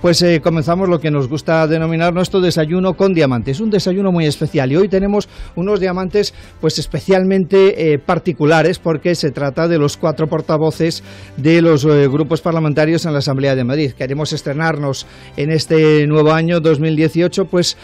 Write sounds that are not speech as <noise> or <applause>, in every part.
Pues eh, comenzamos lo que nos gusta denominar nuestro desayuno con diamantes, un desayuno muy especial y hoy tenemos unos diamantes pues especialmente eh, particulares porque se trata de los cuatro portavoces de los eh, grupos parlamentarios en la Asamblea de Madrid. Queremos estrenarnos en este nuevo año 2018 pues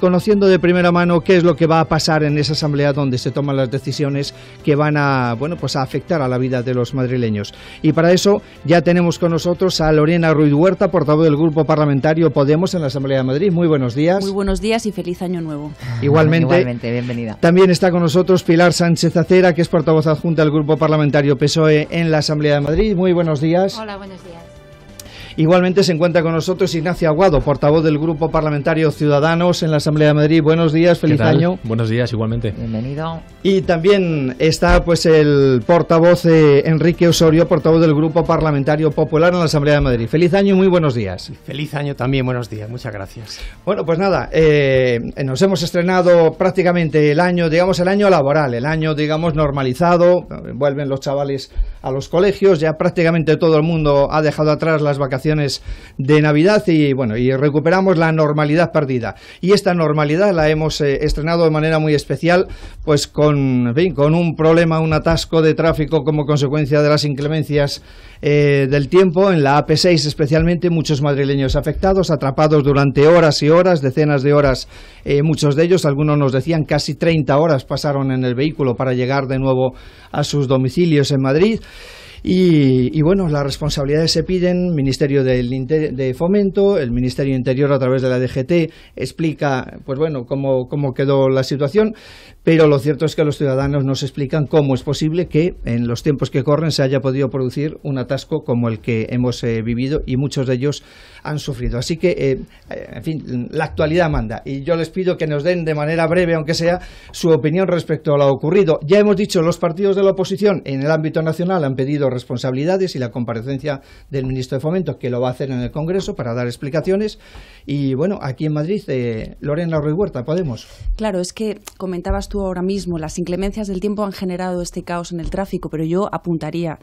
conociendo de primera mano qué es lo que va a pasar en esa Asamblea donde se toman las decisiones que van a, bueno, pues a afectar a la vida de los madrileños. Y para eso ya tenemos con nosotros a Lorena Ruiz Huerta, portavoz del grupo Parlamentario Podemos en la Asamblea de Madrid. Muy buenos días. Muy buenos días y feliz año nuevo. <laughs> Igualmente. Igualmente, bienvenida. También está con nosotros Pilar Sánchez Acera, que es portavoz adjunta del Grupo Parlamentario PSOE en la Asamblea de Madrid. Muy buenos días. Hola, buenos días. Igualmente se encuentra con nosotros Ignacio Aguado, portavoz del Grupo Parlamentario Ciudadanos en la Asamblea de Madrid. Buenos días, feliz año. Buenos días, igualmente. Bienvenido. Y también está pues el portavoz eh, Enrique Osorio, portavoz del Grupo Parlamentario Popular en la Asamblea de Madrid. Feliz año y muy buenos días. Feliz año también, buenos días, muchas gracias. Bueno, pues nada, eh, nos hemos estrenado prácticamente el año, digamos, el año laboral, el año, digamos, normalizado. Vuelven los chavales a los colegios, ya prácticamente todo el mundo ha dejado atrás las vacaciones de Navidad y bueno, y recuperamos la normalidad perdida. Y esta normalidad la hemos eh, estrenado de manera muy especial, pues con, con un problema, un atasco de tráfico como consecuencia de las inclemencias eh, del tiempo en la AP6 especialmente, muchos madrileños afectados, atrapados durante horas y horas, decenas de horas, eh, muchos de ellos, algunos nos decían casi 30 horas pasaron en el vehículo para llegar de nuevo a sus domicilios en Madrid. Y, bueno, las responsabilidades se piden, Ministerio del de Fomento, el Ministerio Interior a través de la DGT explica, pues bueno, cómo, quedó la situación, pero lo cierto es que los ciudadanos nos explican cómo es posible que en los tiempos que corren se haya podido producir un atasco como el que hemos eh, vivido y muchos de ellos han sufrido. Así que, eh, en fin, la actualidad manda y yo les pido que nos den de manera breve, aunque sea, su opinión respecto a lo ocurrido. Ya hemos dicho, los partidos de la oposición en el ámbito nacional han pedido responsabilidades y la comparecencia del ministro de Fomento, que lo va a hacer en el Congreso para dar explicaciones. Y bueno, aquí en Madrid, eh, Lorena Ruy Huerta, Podemos. Claro, es que comentabas tú ahora mismo, las inclemencias del tiempo han generado este caos en el tráfico, pero yo apuntaría,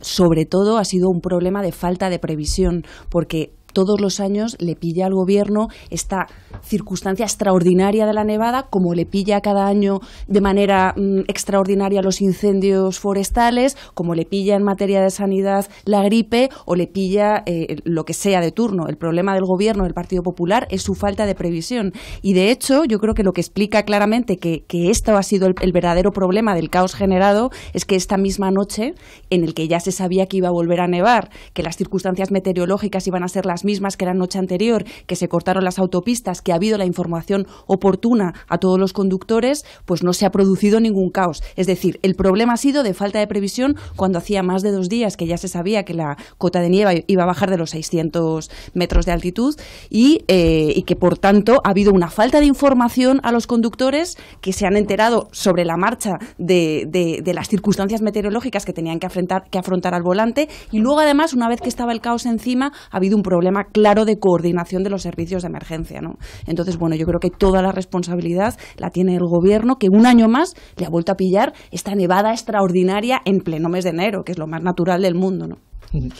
sobre todo ha sido un problema de falta de previsión, porque todos los años le pilla al gobierno esta circunstancia extraordinaria de la nevada, como le pilla cada año de manera mm, extraordinaria los incendios forestales, como le pilla en materia de sanidad la gripe o le pilla eh, lo que sea de turno. El problema del gobierno del Partido Popular es su falta de previsión. Y de hecho, yo creo que lo que explica claramente que, esto ha sido el, el verdadero problema del caos generado es que esta misma noche, en el que ya se sabía que iba a volver a nevar, que las circunstancias meteorológicas iban a ser las mismas que la noche anterior, que se cortaron las autopistas, que ha habido la información oportuna a todos los conductores, pues no se ha producido ningún caos. Es decir, el problema ha sido de falta de previsión cuando hacía más de dos días que ya se sabía que la cota de nieve iba a bajar de los 600 metros de altitud eh, y, que, por tanto, ha habido una falta de información a los conductores que se han enterado sobre la marcha de, las circunstancias meteorológicas que tenían que afrontar, que afrontar al volante y luego, además, una vez que estaba el caos encima, ha habido un problema tema claro de coordinación de los servicios de emergencia. ¿no? Entonces, bueno, yo creo que toda la responsabilidad la tiene el gobierno, que un año más le ha vuelto a pillar esta nevada extraordinaria en pleno mes de enero, que es lo más natural del mundo. ¿no? <laughs>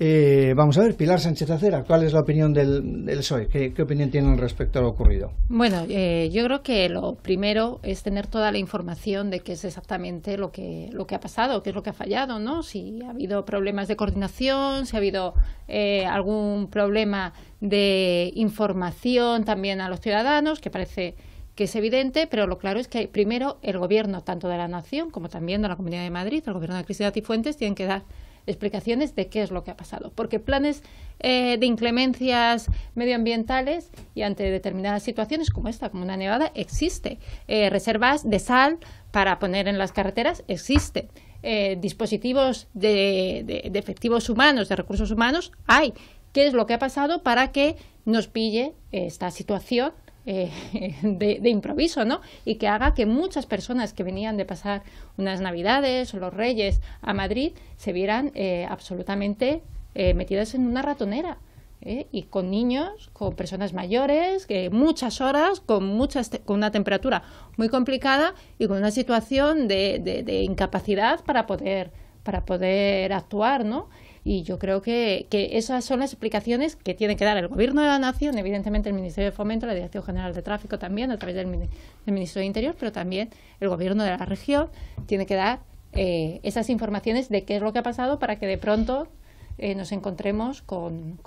Eh, vamos a ver, Pilar Sánchez Acera, ¿cuál es la opinión del, del PSOE? ¿Qué, opinión tienen respecto a lo ocurrido? Bueno, eh, yo creo que lo primero es tener toda la información de qué es exactamente lo que, lo que ha pasado, qué es lo que ha fallado, ¿no? Si ha habido problemas de coordinación, si ha habido eh, algún problema de información también a los ciudadanos, que parece que es evidente, pero lo claro es que primero el gobierno, tanto de la nación como también de la Comunidad de Madrid, el gobierno de Cristina Tifuentes tienen que dar explicaciones de qué es lo que ha pasado. Porque planes eh, de inclemencias medioambientales y ante determinadas situaciones como esta, como una nevada, existe. Eh, reservas de sal para poner en las carreteras, existe. Eh, dispositivos de, de efectivos humanos, de recursos humanos, hay. ¿Qué es lo que ha pasado para que nos pille esta situación eh, <laughs> de, improviso, ¿no? Y que haga que muchas personas que venían de pasar unas Navidades o los Reyes a Madrid se vieran eh, absolutamente eh, metidas en una ratonera. Y con niños, con personas mayores, que muchas horas, con, muchas con una temperatura muy complicada y con una situación de, incapacidad para poder, para poder actuar, ¿no? Y yo creo que, esas son las explicaciones que tiene que dar el Gobierno de la Nación, evidentemente el Ministerio de Fomento, la Dirección General de Tráfico también, a través del, Ministerio de Interior, pero también el Gobierno de la región tiene que dar eh, esas informaciones de qué es lo que ha pasado para que de pronto eh, nos encontremos con,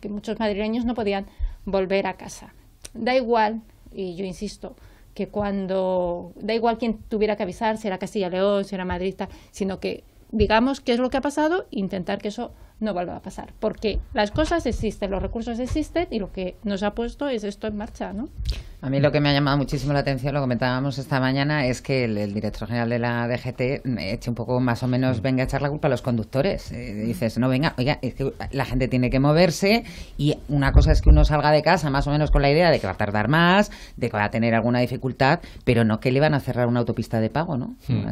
que muchos madrileños no podían volver a casa. Da igual, y yo insisto, que cuando da igual quién tuviera que avisar, si era Castilla León, si era Madrid, sino que digamos qué es lo que ha pasado e intentar que eso no vuelva a pasar. Porque las cosas existen, los recursos existen y lo que nos ha puesto es esto en marcha, ¿no? A mí lo que me ha llamado muchísimo la atención, lo comentábamos esta mañana, es que el, director general de la DGT mm, eche un poco más o menos, venga a echar la culpa a los conductores. Eh, dices, no, venga, oiga, es que la gente tiene que moverse y una cosa es que uno salga de casa más o menos con la idea de que va a tardar más, de que va a tener alguna dificultad, pero no que le van a cerrar una autopista de pago, ¿no? Hmm.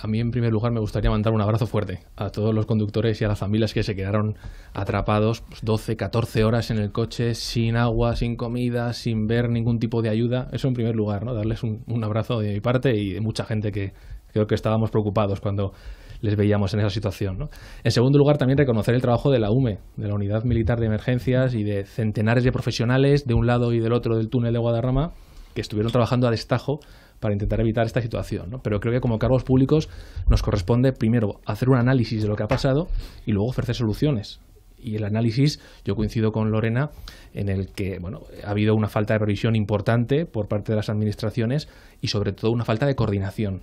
a mí, en primer lugar, me gustaría mandar un abrazo fuerte a todos los conductores y a las familias que se quedaron atrapados 12, pues, 14 horas en el coche, sin agua, sin comida, sin ver ningún tipo de ayuda. Eso en primer lugar, ¿no? Darles un, abrazo de mi parte y de mucha gente que creo que estábamos preocupados cuando les veíamos en esa situación. ¿no? En segundo lugar, también reconocer el trabajo de la UME, de la Unidad Militar de Emergencias y de centenares de profesionales de un lado y del otro del túnel de Guadarrama que estuvieron trabajando a destajo para intentar evitar esta situación. Pero creo que como cargos públicos nos corresponde primero hacer un análisis de lo que ha pasado y luego ofrecer soluciones y el análisis, yo coincido con Lorena, en el que bueno, ha habido una falta de previsión importante por parte de las administraciones y sobre todo una falta de coordinación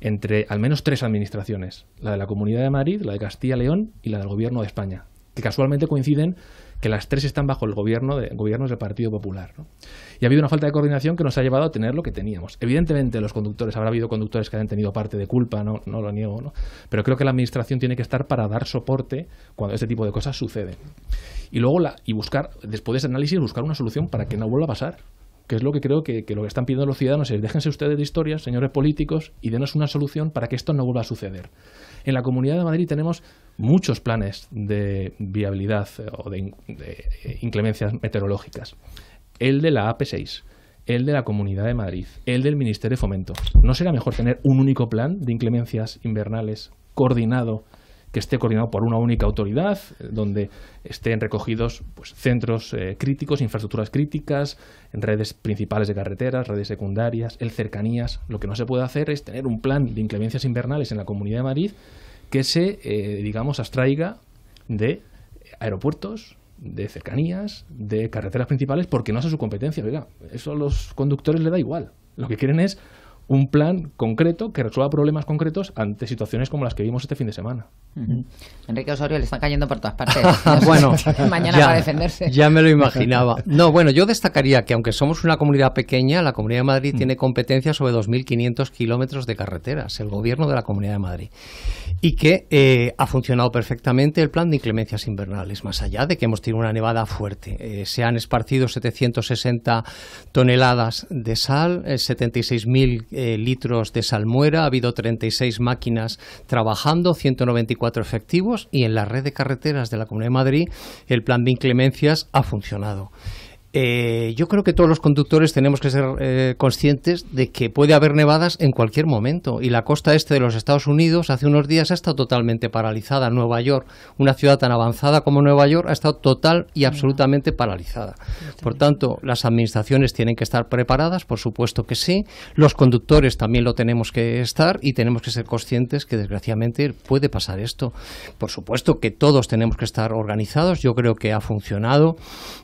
entre al menos tres administraciones, la de la Comunidad de Madrid, la de Castilla-León y la del Gobierno de España, que casualmente coinciden que las tres están bajo el gobierno de, gobiernos del Partido Popular. ¿no? Y ha habido una falta de coordinación que nos ha llevado a tener lo que teníamos. Evidentemente, los conductores, habrá habido conductores que han tenido parte de culpa, no, lo niego, ¿no? pero creo que la administración tiene que estar para dar soporte cuando este tipo de cosas suceden. Y luego, y buscar, después de ese análisis, buscar una solución para que no vuelva a pasar que es lo que creo que, lo que están pidiendo los ciudadanos es déjense ustedes de historias, señores políticos, y denos una solución para que esto no vuelva a suceder. En la Comunidad de Madrid tenemos muchos planes de viabilidad eh, o de eh, inclemencias meteorológicas el de la AP6, el de la Comunidad de Madrid, el del Ministerio de Fomento. ¿No será mejor tener un único plan de inclemencias invernales coordinado? que esté coordinado por una única autoridad, eh, donde estén recogidos pues, centros eh, críticos, infraestructuras críticas, redes principales de carreteras, redes secundarias, el cercanías. Lo que no se puede hacer es tener un plan de inclemencias invernales en la Comunidad de Madrid que se, eh, digamos, abstraiga de aeropuertos, de cercanías, de carreteras principales, porque no hace su competencia. eso a los conductores le da igual. Lo que quieren es un plan concreto que resuelva problemas concretos ante situaciones como las que vimos este fin de semana. Enrique Osorio le está cayendo por todas partes. <laughs> bueno, mañana va a defenderse. Ya me lo imaginaba. No, bueno, yo destacaría que aunque somos una comunidad pequeña, la Comunidad de Madrid mm. tiene competencia sobre 2.500 kilómetros de carreteras, el gobierno de la Comunidad de Madrid. Y que eh, ha funcionado perfectamente el plan de inclemencias invernales, más allá de que hemos tenido una nevada fuerte. Eh, se han esparcido 760 toneladas de sal, 76.000 eh, eh, litros de salmuera, ha habido 36 máquinas trabajando, 194 efectivos y en la red de carreteras de la Comunidad de Madrid el plan de inclemencias ha funcionado. Eh, yo creo que todos los conductores tenemos que ser eh, conscientes de que puede haber nevadas en cualquier momento. Y la costa este de los Estados Unidos hace unos días ha estado totalmente paralizada. Nueva York, una ciudad tan avanzada como Nueva York, ha estado total y absolutamente paralizada. Por tanto, las administraciones tienen que estar preparadas, por supuesto que sí. Los conductores también lo tenemos que estar y tenemos que ser conscientes que desgraciadamente puede pasar esto. Por supuesto que todos tenemos que estar organizados. Yo creo que ha funcionado.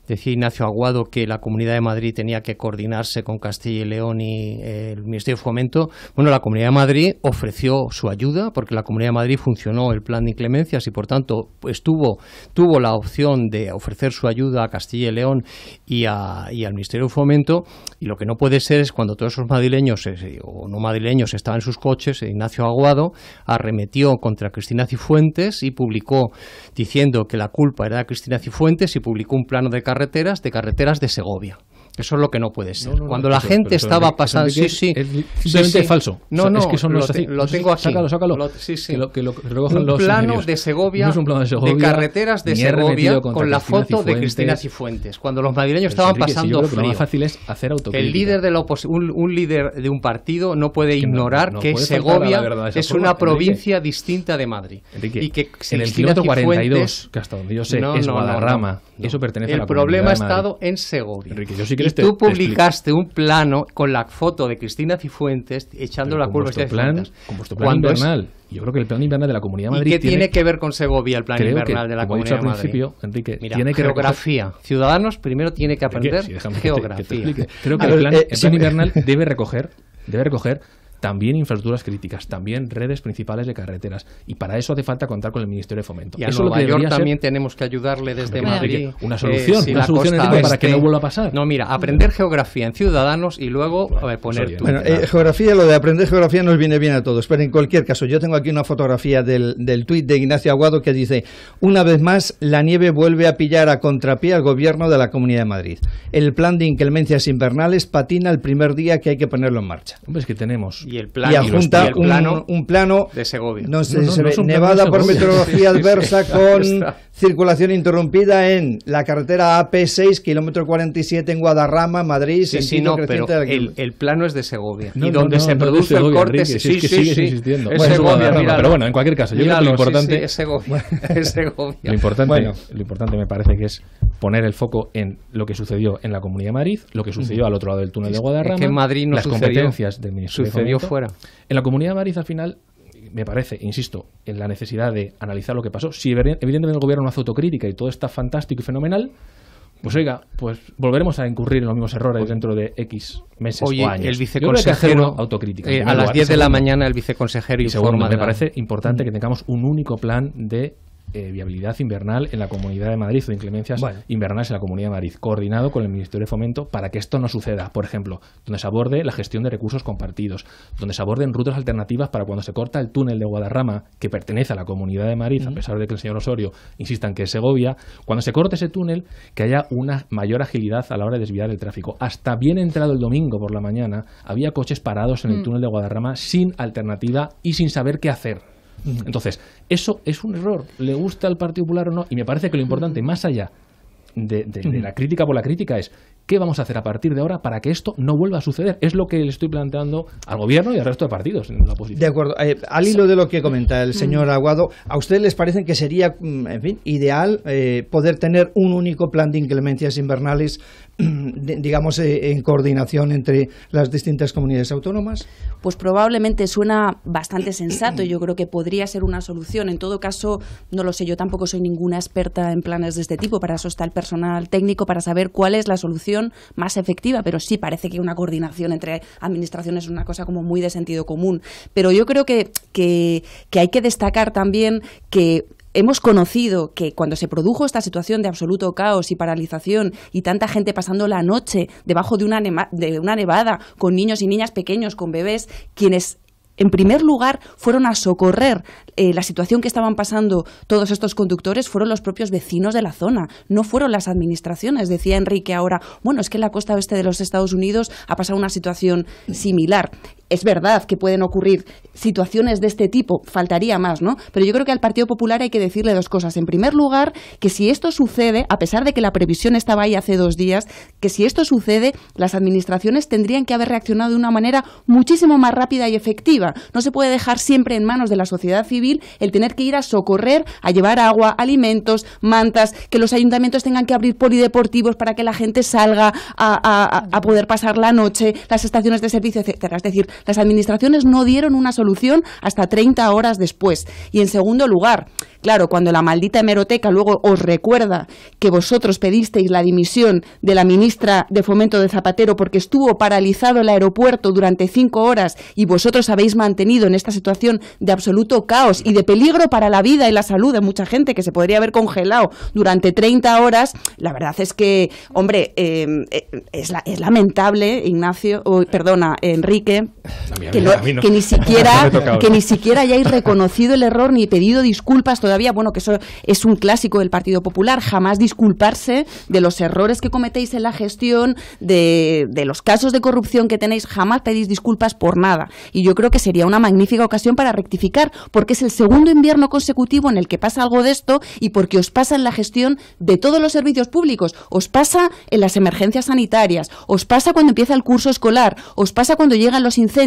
Decía Ignacio Aguado que la Comunidad de Madrid tenía que coordinarse con Castilla y León y eh, el Ministerio de Fomento, bueno, la Comunidad de Madrid ofreció su ayuda porque la Comunidad de Madrid funcionó el plan de inclemencias y por tanto estuvo, tuvo la opción de ofrecer su ayuda a Castilla y León y, al Ministerio de Fomento y lo que no puede ser es cuando todos esos madrileños eh, o no madrileños estaban en sus coches, Ignacio Aguado arremetió contra Cristina Cifuentes y publicó diciendo que la culpa era de Cristina Cifuentes y publicó un plano de carreteras, de carreteras de Segovia. Eso es lo que no puede ser. Cuando la gente estaba pasando. Sí, sí. Es falso. No, no. los, lo tengo aquí. Sácalo, sácalo. los plano de Segovia, de carreteras de Segovia, con la foto de Cristina Cifuentes. Cuando los madrileños estaban pasando si Lo más fácil es hacer autocrítica. El líder de la un, un, líder de un partido no puede ignorar que Segovia es una provincia distinta de Madrid. y que en el kilómetro 42, que hasta donde yo sé, es Guadarrama. Eso pertenece a la El problema ha estado en Segovia. yo sí este, tú publicaste un plano con la foto de Cristina Cifuentes echando la curva a plan, Con vuestro plan invernal. Yo creo que el plan invernal de la Comunidad de Madrid. ¿Y qué tiene, que ver con Segovia el plan invernal de la Comunidad he dicho al Madrid? principio, Enrique, tiene que geografía. Ciudadanos primero tiene que aprender geografía. creo que el plan, eh, el plan invernal debe recoger debe recoger también infraestructuras críticas, también redes principales de carreteras. Y para eso hace falta contar con el Ministerio de Fomento. Y a lo también tenemos que ayudarle desde Madrid. Una eh, solución, este para que no este. vuelva a pasar. No, mira, aprender geografía en Ciudadanos y luego poner Bueno, eh, geografía, lo de aprender geografía nos viene bien a todos. Pero en cualquier caso, yo tengo aquí una fotografía del, del tuit de Ignacio Aguado que dice, una vez más, la nieve vuelve a pillar a contrapié al gobierno de la Comunidad de Madrid. El plan de inclemencias invernales patina el primer día que hay que ponerlo en marcha. Hombre, es que tenemos y el, plano y adjunta un, plano, de Segovia. No, nevada por meteorología adversa con circulación interrumpida en la carretera AP6, kilómetro 47 en Guadarrama, Madrid. Sí, el, plano es de Segovia. y donde se produce el corte, sí, sí, sí, pero bueno, en cualquier caso, yo creo que lo importante es Segovia. <laughs> Lo, importante, me parece que es poner el foco en lo que sucedió en la Comunidad de Madrid, lo que sucedió al otro lado del túnel de Guadarrama, las competencias de mi. sucedió fuera. En la Comunidad de Madrid, al final, me parece, insisto, en la necesidad de analizar lo que pasó. Si evidentemente el gobierno hace autocrítica y todo está fantástico y fenomenal, pues oiga, pues volveremos a incurrir en los mismos errores pues dentro de X meses o años. el viceconsejero autocrítica. Eh, a las 10 de la mañana el viceconsejero y informa. Segundo, me parece importante que tengamos un único plan de eh, viabilidad invernal en la Comunidad de Madrid o inclemencias invernales en la Comunidad de Madrid, coordinado con el Ministerio de Fomento para que esto no suceda. Por ejemplo, donde se aborde la gestión de recursos compartidos, donde se aborden rutas alternativas para cuando se corta el túnel de Guadarrama, que pertenece a la Comunidad de Madrid, a pesar de que el señor Osorio insista en que es Segovia, cuando se corte ese túnel, que haya una mayor agilidad a la hora de desviar el tráfico. Hasta bien entrado el domingo por la mañana, había coches parados en el mm. túnel de Guadarrama sin alternativa y sin saber qué hacer. Entonces, eso es un error. Le gusta al Partido Popular o no. Y me parece que lo importante, más allá de, de, la crítica por la crítica es ¿Qué vamos a hacer a partir de ahora para que esto no vuelva a suceder? Es lo que le estoy planteando al gobierno y al resto de partidos en la oposición. De acuerdo. Eh, al hilo de lo que comenta el mm. señor Aguado, ¿a ustedes les parece que sería, mm, en fin, ideal eh, poder tener un único plan de inclemencias invernales mm, digamos, eh, en coordinación entre las distintas comunidades autónomas? Pues probablemente suena bastante sensato. Yo creo que podría ser una solución. En todo caso, no lo sé, yo tampoco soy ninguna experta en planes de este tipo. Para eso está el personal técnico, para saber cuál es la solución más efectiva, pero sí parece que una coordinación entre administraciones es una cosa como muy de sentido común. Pero yo creo que, que, hay que destacar también que hemos conocido que cuando se produjo esta situación de absoluto caos y paralización y tanta gente pasando la noche debajo de de una nevada con niños y niñas pequeños, con bebés, quienes en primer lugar, fueron a socorrer eh, la situación que estaban pasando todos estos conductores, fueron los propios vecinos de la zona, no fueron las administraciones. Decía Enrique ahora, bueno, es que en la costa oeste de los Estados Unidos ha pasado una situación similar es verdad que pueden ocurrir situaciones de este tipo, faltaría más, ¿no? Pero yo creo que al Partido Popular hay que decirle dos cosas. En primer lugar, que si esto sucede, a pesar de que la previsión estaba ahí hace dos días, que si esto sucede, las administraciones tendrían que haber reaccionado de una manera muchísimo más rápida y efectiva. No se puede dejar siempre en manos de la sociedad civil el tener que ir a socorrer, a llevar agua, alimentos, mantas, que los ayuntamientos tengan que abrir polideportivos para que la gente salga a, poder pasar la noche, las estaciones de servicio, etcétera. Es decir, las administraciones no dieron una solución hasta 30 horas después. Y en segundo lugar, claro, cuando la maldita hemeroteca luego os recuerda que vosotros pedisteis la dimisión de la ministra de Fomento de Zapatero porque estuvo paralizado el aeropuerto durante cinco horas y vosotros habéis mantenido en esta situación de absoluto caos y de peligro para la vida y la salud de mucha gente que se podría haber congelado durante 30 horas, la verdad es que, hombre, eh, eh, es, es, lamentable, Ignacio, perdona, Enrique, que, ni siquiera <laughs> que ni siquiera hayáis reconocido el error ni pedido disculpas todavía bueno que eso es un clásico del Partido Popular jamás disculparse de los errores que cometéis en la gestión de, de los casos de corrupción que tenéis jamás pedís disculpas por nada y yo creo que sería una magnífica ocasión para rectificar porque es el segundo invierno consecutivo en el que pasa algo de esto y porque os pasa en la gestión de todos los servicios públicos os pasa en las emergencias sanitarias os pasa cuando empieza el curso escolar os pasa cuando llegan los incendios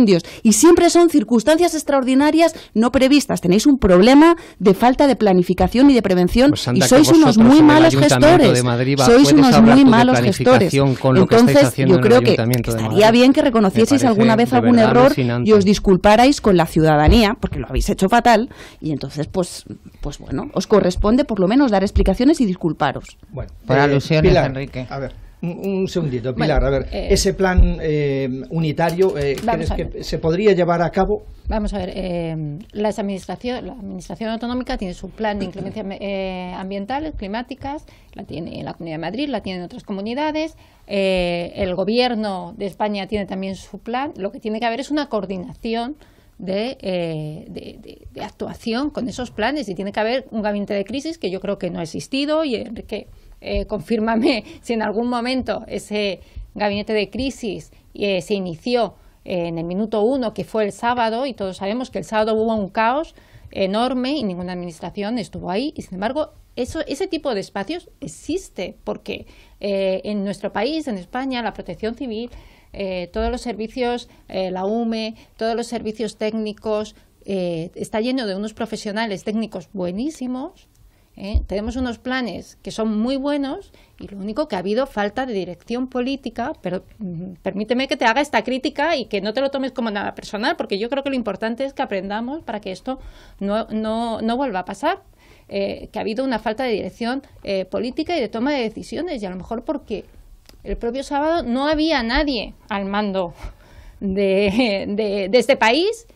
y siempre son circunstancias extraordinarias no previstas. Tenéis un problema de falta de planificación y de prevención pues, y sois unos muy malos gestores. sois unos muy malos gestores. Entonces, yo creo que estaría bien que reconocieseis alguna vez algún error y os disculparais con la ciudadanía, porque lo habéis hecho fatal y entonces pues pues bueno, os corresponde por lo menos dar explicaciones y disculparos. Bueno, para eh, Enrique. A ver. Un, segundito, Pilar, a ver, eh, ese plan eh, unitario, eh, que se podría llevar a cabo? Vamos a ver, las administración, la Administración Autonómica tiene su plan de inclemencia ambiental, climáticas, la tiene en la Comunidad de Madrid, la tienen otras comunidades, el Gobierno de España tiene también su plan, lo que tiene que haber es una coordinación de, actuación con esos planes y tiene que haber un gabinete de crisis que yo creo que no ha existido y que eh, confírmame <laughs> si en algún momento ese gabinete de crisis eh, se inició eh, en el minuto uno, que fue el sábado, y todos sabemos que el sábado hubo un caos enorme y ninguna administración estuvo ahí, y sin embargo, eso, ese tipo de espacios existe, porque eh, en nuestro país, en España, la protección civil, todos los servicios, la UME, todos los servicios técnicos, está lleno de unos profesionales técnicos buenísimos ¿eh? Tenemos unos planes que son muy buenos y lo único que ha habido falta de dirección política, pero mm, permíteme que te haga esta crítica y que no te lo tomes como nada personal, porque yo creo que lo importante es que aprendamos para que esto no, vuelva a pasar. Eh, que ha habido una falta de dirección eh, política y de toma de decisiones, y a lo mejor porque el propio sábado no había nadie al mando de este país,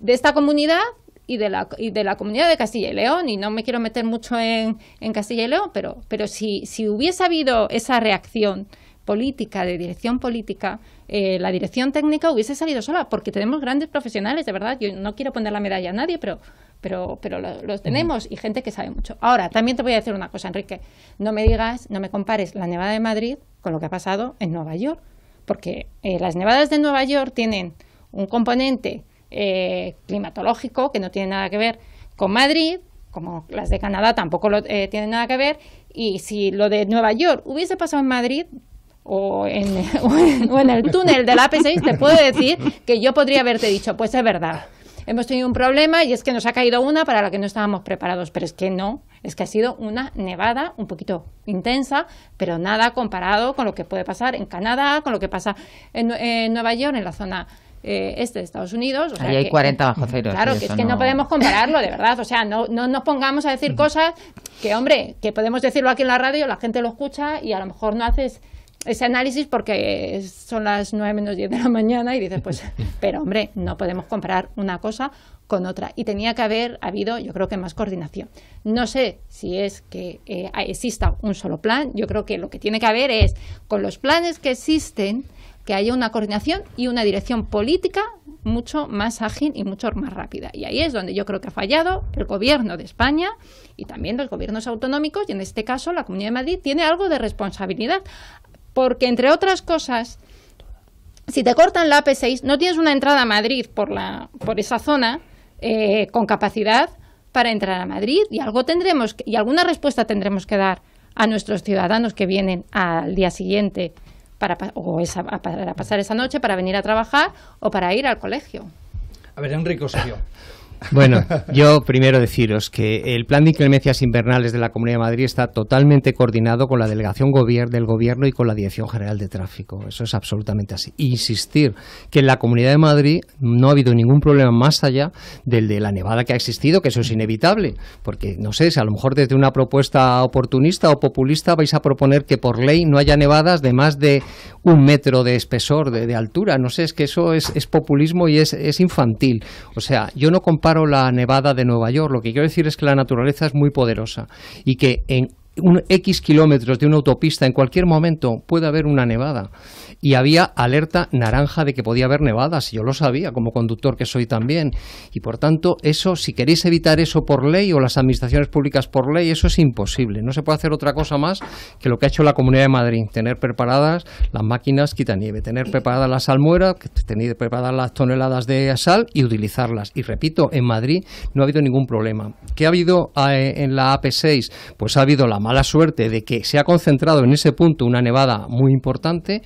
de esta comunidad, y de la, comunidad de Castilla y León, y no me quiero meter mucho en, en Castilla y León, pero, pero si, si hubiese habido esa reacción política, de dirección política, eh, la dirección técnica hubiese salido sola, porque tenemos grandes profesionales, de verdad, yo no quiero poner la medalla a nadie, pero, pero, pero los, tenemos y gente que sabe mucho. Ahora, también te voy a decir una cosa, Enrique, no me digas, no me compares la Nevada de Madrid con lo que ha pasado en Nueva York, porque eh, las nevadas de Nueva York tienen un componente eh, climatológico, que no tiene nada que ver con Madrid, como las de Canadá tampoco lo, eh, tienen nada que ver, y si lo de Nueva York hubiese pasado en Madrid, o en, <laughs> el túnel del AP6, te puedo decir que yo podría haberte dicho, pues es verdad, hemos tenido un problema y es que nos ha caído una para la que no estábamos preparados, pero es que no, es que ha sido una nevada un poquito intensa, pero nada comparado con lo que puede pasar en Canadá, con lo que pasa en Nueva York, en la zona eh, este de Estados Unidos. hay 40 bajo cero. Claro, que es que no... podemos compararlo, de verdad. O sea, no, no nos pongamos a decir cosas que, hombre, que podemos decirlo aquí en la radio, la gente lo escucha y a lo mejor no haces ese análisis porque son las 9 menos 10 de la mañana y dices, pues, <laughs> pero hombre, no podemos comparar una cosa con otra. Y tenía que haber habido, yo creo que más coordinación. No sé si es que eh, exista un solo plan, yo creo que lo que tiene que haber es, con los planes que existen, que haya una coordinación y una dirección política mucho más ágil y mucho más rápida. Y ahí es donde yo creo que ha fallado el gobierno de España y también los gobiernos autonómicos, y en este caso la Comunidad de Madrid tiene algo de responsabilidad, porque entre otras cosas, si te cortan la p 6 no tienes una entrada a Madrid por, la, por esa zona eh, con capacidad para entrar a Madrid y algo tendremos y alguna respuesta tendremos que dar a nuestros ciudadanos que vienen al día siguiente para, o esa, para pasar esa noche, para venir a trabajar o para ir al colegio. A ver, Enrique serio. Bueno, yo primero deciros que el plan de inclemencias invernales de la Comunidad de Madrid está totalmente coordinado con la delegación del Gobierno y con la Dirección General de Tráfico. Eso es absolutamente así. Insistir que en la Comunidad de Madrid no ha habido ningún problema más allá del de la nevada que ha existido, que eso es inevitable, porque no sé, si a lo mejor desde una propuesta oportunista o populista vais a proponer que por ley no haya nevadas de más de un metro de espesor, de, altura. No sé, es que eso es, populismo y es, infantil. O sea, yo no comparto la nevada de Nueva York. Lo que quiero decir es que la naturaleza es muy poderosa y que en un X kilómetros de una autopista en cualquier momento puede haber una nevada y había alerta naranja de que podía haber nevadas. Yo lo sabía como conductor que soy también. Y por tanto, eso, si queréis evitar eso por ley o las administraciones públicas por ley, eso es imposible. No se puede hacer otra cosa más que lo que ha hecho la Comunidad de Madrid, tener preparadas las máquinas quitanieve, tener preparadas las almueras, tener preparadas las toneladas de sal y utilizarlas. Y repito, en Madrid no ha habido ningún problema. ¿Qué ha habido eh, en la AP6? Pues ha habido la mala suerte de que se ha concentrado en ese punto una nevada muy importante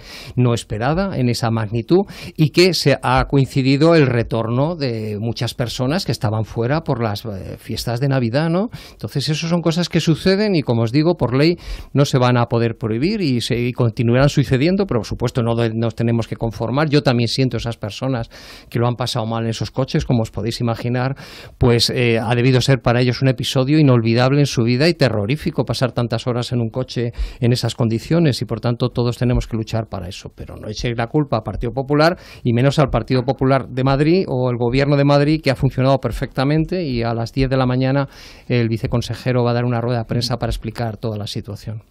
esperada en esa magnitud y que se ha coincidido el retorno de muchas personas que estaban fuera por las eh, fiestas de Navidad, ¿no? Entonces, eso son cosas que suceden y, como os digo, por ley no se van a poder prohibir y, se, continuarán sucediendo, pero por supuesto no nos tenemos que conformar. Yo también siento esas personas que lo han pasado mal en esos coches, como os podéis imaginar, pues eh, ha debido ser para ellos un episodio inolvidable en su vida y terrorífico pasar tantas horas en un coche en esas condiciones y, por tanto, todos tenemos que luchar para eso pero no eche la culpa al Partido Popular y menos al Partido Popular de Madrid o el Gobierno de Madrid que ha funcionado perfectamente y a las 10 de la mañana el viceconsejero va a dar una rueda de prensa para explicar toda la situación.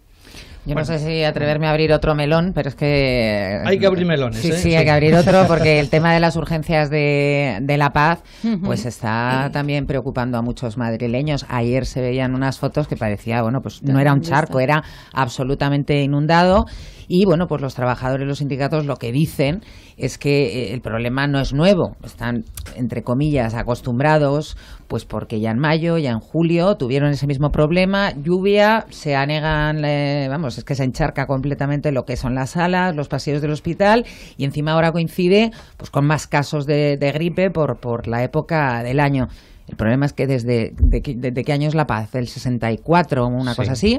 Yo no sé si atreverme a abrir otro melón, pero es que... Hay que abrir melones. Sí, ¿eh? sí, hay que abrir otro <laughs> porque el tema de las urgencias de, de la paz pues está también preocupando a muchos madrileños. Ayer se veían unas fotos que parecía, bueno, pues no era un charco, era absolutamente inundado. Y bueno, pues los trabajadores, los sindicatos lo que dicen es que eh, el problema no es nuevo, están entre comillas acostumbrados, pues porque ya en mayo, ya en julio tuvieron ese mismo problema, lluvia, se anegan, vamos, es que se encharca completamente lo que son las salas, los pasillos del hospital y encima ahora coincide pues con más casos de, gripe por, por la época del año. El problema es que desde de, qué año es la paz, el 64 o una cosa así,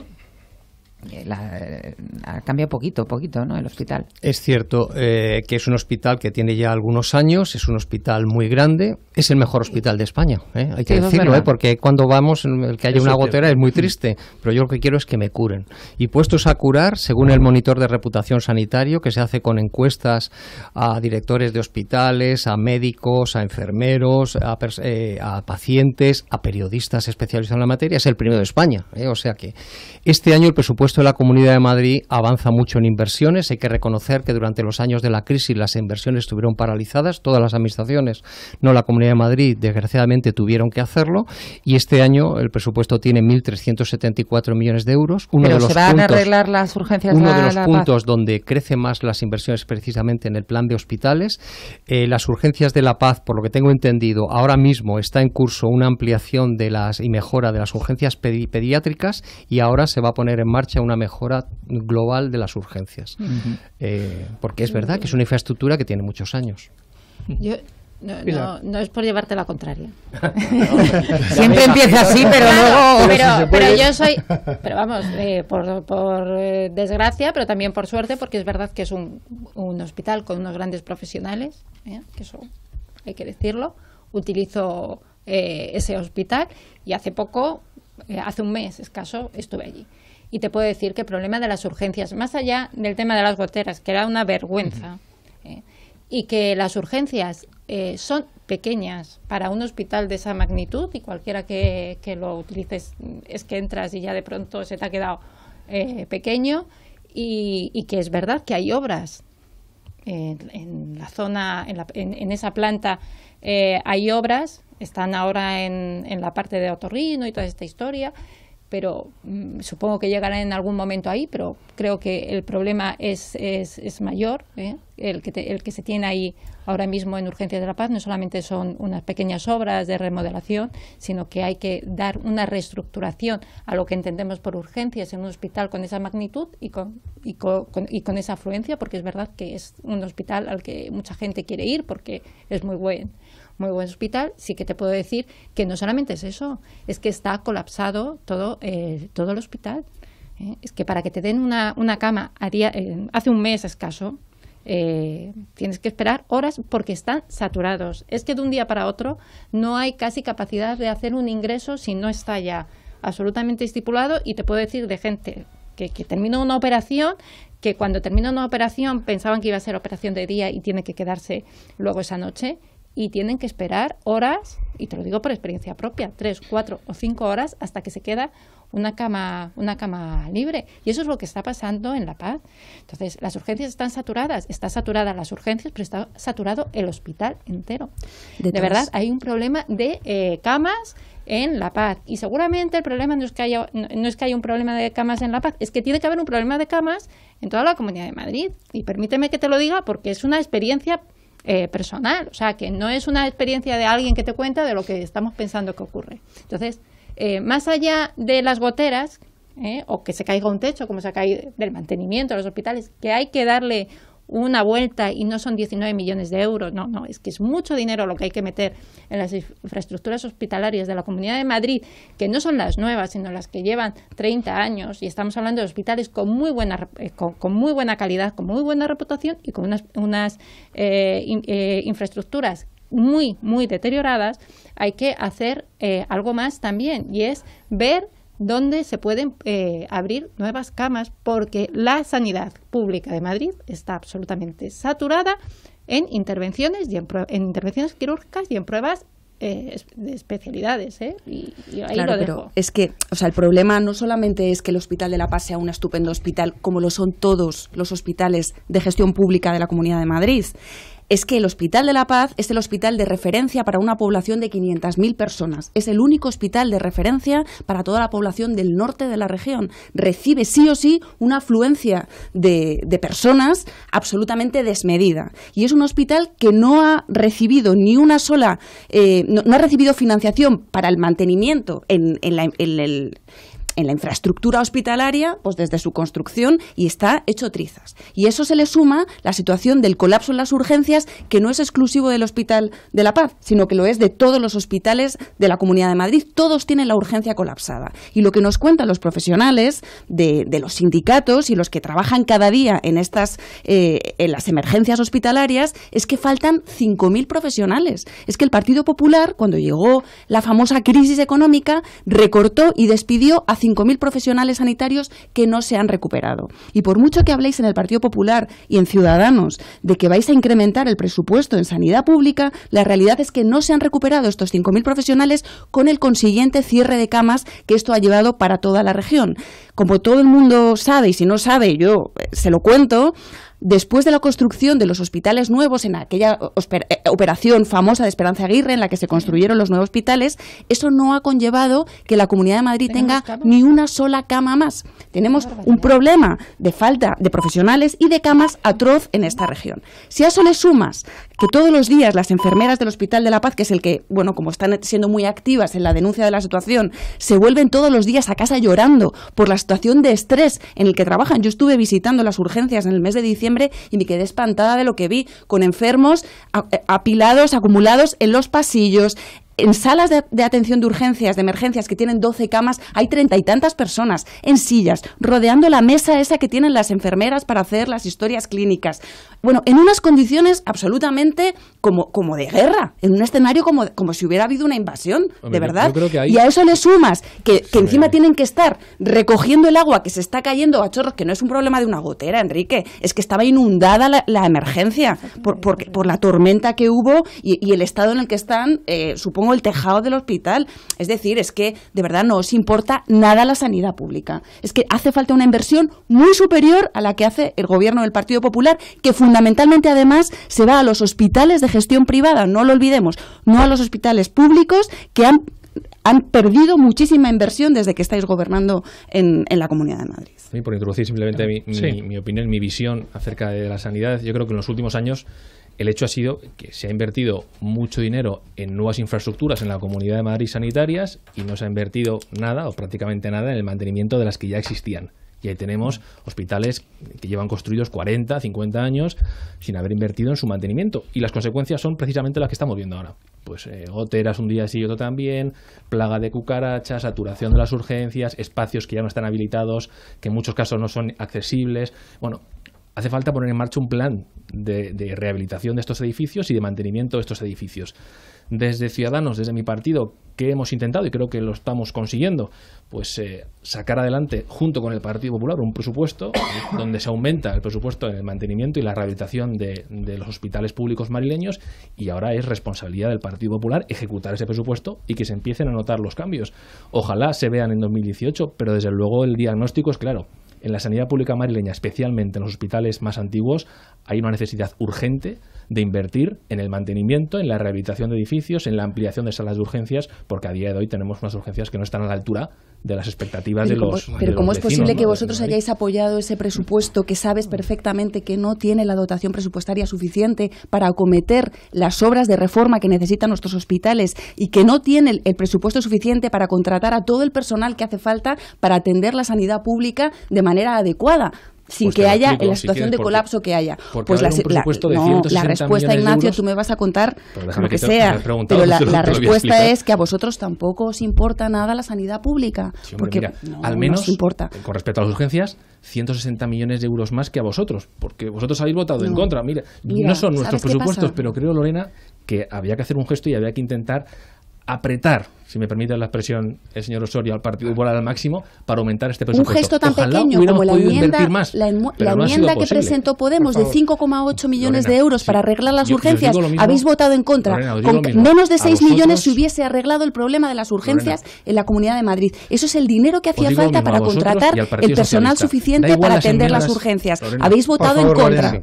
eh, la, eh, ha cambia poquito, poquito, ¿no? El hospital. Es cierto eh, que es un hospital que tiene ya algunos años, es un hospital muy grande, es el mejor hospital de España, hay que decirlo, porque cuando vamos, el que haya una gotera es muy triste, pero yo lo que quiero es que me curen. Y puestos a curar, según el monitor de reputación sanitario, que se hace con encuestas a directores de hospitales, a médicos, a enfermeros, a, a pacientes, a periodistas especializados en la materia, es el primero de España. O sea que este año el presupuesto presupuesto de la Comunidad de Madrid avanza mucho en inversiones. Hay que reconocer que durante los años de la crisis las inversiones estuvieron paralizadas, todas las administraciones, no la Comunidad de Madrid, desgraciadamente tuvieron que hacerlo. Y este año el presupuesto tiene 1.374 millones de euros. Pero se van a arreglar las urgencias. Uno de los puntos donde crecen más las inversiones precisamente en el plan de hospitales. Eh, las urgencias de la paz, por lo que tengo entendido, ahora mismo está en curso una ampliación de las y mejora de las urgencias pediátricas y ahora se va a poner en marcha una mejora global de las urgencias. Eh, porque es verdad que es una infraestructura que tiene muchos años. no, es por llevarte la contraria. <laughs> Siempre empieza así, pero luego. pero, pues, yo soy. Pero vamos, eh, por, eh, desgracia, pero también por suerte, porque es verdad que es un, hospital con unos grandes profesionales, que eso hay que decirlo. Utilizo ese hospital y hace poco, hace un mes escaso, estuve allí y te puedo decir que el problema de las urgencias, más allá del tema de las goteras, que era una vergüenza, eh, y que las urgencias eh, son pequeñas para un hospital de esa magnitud y cualquiera que, lo utilices es que entras y ya de pronto se te ha quedado eh, pequeño y, que es verdad que hay obras en, la zona, en, esa planta hay obras, están ahora en la parte de Otorrino y toda esta historia, pero mm, supongo que llegará en algún momento ahí, pero creo que el problema es, es, mayor, ¿eh? el, que el que se tiene ahí ahora mismo en Urgencias de la Paz, no solamente son unas pequeñas obras de remodelación, sino que hay que dar una reestructuración a lo que entendemos por urgencias en un hospital con esa magnitud y con, y y con esa afluencia, porque es verdad que es un hospital al que mucha gente quiere ir porque es muy bueno muy buen hospital, sí que te puedo decir que no solamente es eso, es que está colapsado todo, eh, todo el hospital. ¿eh? Es que para que te den una, cama eh, hace un mes escaso, tienes que esperar horas porque están saturados. Es que de un día para otro no hay casi capacidad de hacer un ingreso si no está ya absolutamente estipulado y te puedo decir de gente que, que terminó una operación que cuando termina una operación pensaban que iba a ser operación de día y tiene que quedarse luego esa noche y tienen que esperar horas, y te lo digo por experiencia propia, tres, cuatro o cinco horas hasta que se queda una cama, una cama libre. Y eso es lo que está pasando en La Paz. Entonces, las urgencias están saturadas. Está saturada las urgencias, pero está saturado el hospital entero. De, verdad, hay un problema de eh, camas en La Paz. Y seguramente el problema no es, que haya, no es que haya un problema de camas en La Paz, es que tiene que haber un problema de camas en toda la Comunidad de Madrid. Y permíteme que te lo diga porque es una experiencia eh, personal. O sea, que no es una experiencia de alguien que te cuenta de lo que estamos pensando que ocurre. Entonces, eh, más allá de las goteras, eh, o que se caiga un techo, como se ha caído del mantenimiento de los hospitales, que hay que darle una vuelta y no son 19 millones de euros. No, no, es que es mucho dinero lo que hay que meter en las infraestructuras hospitalarias de la Comunidad de Madrid, que no son las nuevas, sino las que llevan 30 años y estamos hablando de hospitales con muy buena, eh, con, muy buena calidad, con muy buena reputación y con unas, unas eh, eh, infraestructuras muy, muy deterioradas, hay que hacer algo más también y es ver donde se pueden eh, abrir nuevas camas porque la sanidad pública de Madrid está absolutamente saturada en intervenciones y en, intervenciones quirúrgicas y en pruebas eh, de especialidades, ¿eh? claro, pero es que, o sea, el problema no solamente es que el Hospital de la Paz sea un estupendo hospital, como lo son todos los hospitales de gestión pública de la Comunidad de Madrid es que el Hospital de la Paz es el hospital de referencia para una población de 500.000 personas. Es el único hospital de referencia para toda la población del norte de la región. Recibe sí o sí una afluencia de, personas absolutamente desmedida. Y es un hospital que no ha recibido ni una sola, eh, no, ha recibido financiación para el mantenimiento en, la, el en la infraestructura hospitalaria, pues desde su construcción y está hecho trizas. Y eso se le suma la situación del colapso en las urgencias, que no es exclusivo del Hospital de la Paz, sino que lo es de todos los hospitales de la Comunidad de Madrid. Todos tienen la urgencia colapsada. Y lo que nos cuentan los profesionales de, los sindicatos y los que trabajan cada día en estas eh, en las emergencias hospitalarias es que faltan 5.000 profesionales. Es que el Partido Popular, cuando llegó la famosa crisis económica, recortó y despidió a 5.000 profesionales sanitarios que no se han recuperado. Y por mucho que habléis en el Partido Popular y en Ciudadanos de que vais a incrementar el presupuesto en sanidad pública, la realidad es que no se han recuperado estos 5.000 profesionales con el consiguiente cierre de camas que esto ha llevado para toda la región. Como todo el mundo sabe, y si no sabe, yo eh, se lo cuento, Después de la construcción de los hospitales nuevos, en aquella eh, eh, operación famosa de Esperanza Aguirre en la que se construyeron los nuevos hospitales, eso no ha conllevado que la Comunidad de Madrid tenga ni una sola cama más. Tenemos un problema de falta de profesionales y de camas atroz en esta región. Si a eso le sumas que todos los días las enfermeras del Hospital de la Paz, que es el que, bueno, como están siendo muy activas en la denuncia de la situación, se vuelven todos los días a casa llorando por la situación de estrés en el que trabajan. Yo estuve visitando las urgencias en el mes de diciembre y me quedé espantada de lo que vi, con enfermos eh, apilados, acumulados en los pasillos, en salas de, atención de urgencias, de emergencias, que tienen 12 camas, hay treinta y tantas personas en sillas, rodeando la mesa esa que tienen las enfermeras para hacer las historias clínicas. Bueno, en unas condiciones absolutamente como, como de guerra, en un escenario como, como si hubiera habido una invasión, de verdad. Y a eso le sumas que, encima tienen que estar recogiendo el agua que se está cayendo a chorros, que no es un problema de una gotera, Enrique, es que estaba inundada la, emergencia por, por, la tormenta que hubo y, el estado en el que están, eh, supongo el tejado del hospital. Es decir, es que de verdad no os importa nada la sanidad pública. Es que hace falta una inversión muy superior a la que hace el gobierno del Partido Popular, que fundamentalmente además se va a los hospitales de gestión privada, no lo olvidemos, no a los hospitales públicos que han, perdido muchísima inversión desde que estáis gobernando en, la Comunidad de Madrid. Sí, por introducir simplemente mi, mi opinión, mi visión acerca de la sanidad, yo creo que en los últimos años el hecho ha sido que se ha invertido mucho dinero en nuevas infraestructuras en la Comunidad de Madrid sanitarias y no se ha invertido nada o prácticamente nada en el mantenimiento de las que ya existían. Y ahí tenemos hospitales que llevan construidos 40, 50 años sin haber invertido en su mantenimiento. Y las consecuencias son precisamente las que estamos viendo ahora. Pues eh, goteras un día sí y otro también, plaga de cucarachas, saturación de las urgencias, espacios que ya no están habilitados, que en muchos casos no son accesibles. Bueno, hace falta poner en marcha un plan de, rehabilitación de estos edificios y de mantenimiento de estos edificios. Desde Ciudadanos, desde mi partido, ¿qué hemos intentado? Y creo que lo estamos consiguiendo, pues eh, sacar adelante, junto con el Partido Popular, un presupuesto eh, donde se aumenta el presupuesto en el mantenimiento y la rehabilitación de, de los hospitales públicos marileños y ahora es responsabilidad del Partido Popular ejecutar ese presupuesto y que se empiecen a notar los cambios. Ojalá se vean en 2018, pero desde luego el diagnóstico es claro en la sanidad pública marileña, especialmente en los hospitales más antiguos, hay una necesidad urgente de invertir en el mantenimiento, en la rehabilitación de edificios, en la ampliación de salas de urgencias, porque a día de hoy tenemos unas urgencias que no están a la altura de las expectativas de los. pero ¿cómo es posible que vosotros hayáis apoyado ese presupuesto que sabes mm. perfectamente que no tiene la dotación presupuestaria suficiente para acometer las obras de reforma que necesitan nuestros hospitales y que no tiene el presupuesto suficiente para contratar a todo el personal que hace falta para atender la sanidad pública de manera adecuada? sin pues que haya en la situación de colapso que haya. Pues la, la, respuesta, Ignacio, tú me vas a contar lo que sea, pero la, respuesta es que a vosotros tampoco os importa nada la sanidad pública. porque al menos, importa. con respecto a las urgencias, 160 millones de euros más que a vosotros, porque vosotros habéis votado en contra. mira no son nuestros presupuestos, pero creo, Lorena, que había que hacer un gesto y había que intentar apretar, si me permite la expresión, el señor Osorio al Partido Popular al máximo para aumentar este presupuesto. Un gesto tan pequeño como la enmienda, la, que presentó Podemos de 5,8 millones de euros para arreglar las urgencias, habéis votado en contra. Con menos de 6 millones se hubiese arreglado el problema de las urgencias en la Comunidad de Madrid. Eso es el dinero que hacía falta para contratar el personal suficiente para atender las urgencias. Habéis votado en contra.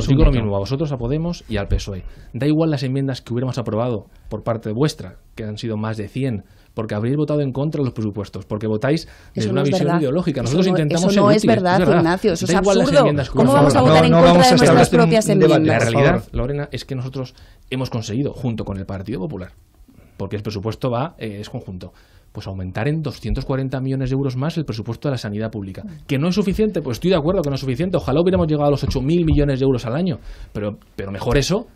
Sigo lo mismo a vosotros, a Podemos y al PSOE. Da igual las enmiendas que hubiéramos aprobado por parte vuestra, que han sido más de 100, porque habréis votado en contra de los presupuestos, porque votáis desde una visión ideológica. Nosotros intentamos es, verdad, Ignacio, eso es absurdo. ¿Cómo vamos a votar en contra de nuestras propias enmiendas? La realidad, Lorena, es que nosotros hemos conseguido, junto con el Partido Popular, porque el presupuesto va, eh, es conjunto pues aumentar en 240 millones de euros más el presupuesto de la sanidad pública. Mm. ¿Que no es suficiente? Pues estoy de acuerdo que no es suficiente. Ojalá hubiéramos llegado a los 8.000 millones de euros al año, pero, pero mejor eso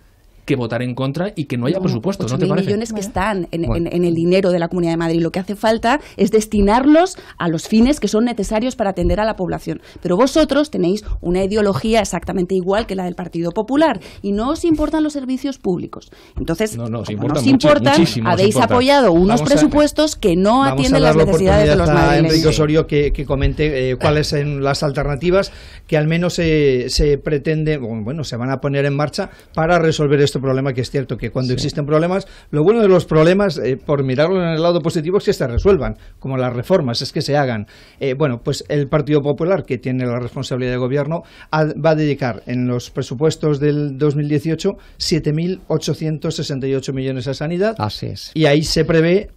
que votar en contra y que no haya presupuestos, ¿no te parece? millones que están en, el dinero de la Comunidad de Madrid. Lo que hace falta es destinarlos a los fines que son necesarios para atender a la población. Pero vosotros tenéis una ideología exactamente igual que la del Partido Popular y no os importan los servicios públicos. Entonces, no, os importa habéis apoyado unos presupuestos que no atienden las necesidades de los madrileños. Enrique Osorio que, que comente eh, cuáles son las alternativas que al menos se pretende, bueno, se van a poner en marcha para resolver esto este problema que es cierto que cuando existen problemas, lo bueno de los problemas, eh, por mirarlo en el lado positivo, es que se resuelvan, como las reformas, es que se hagan. Eh, bueno, pues el Partido Popular, que tiene la responsabilidad de gobierno, va a dedicar en los presupuestos del 2018 7.868 millones a sanidad. Así Y ahí se prevé,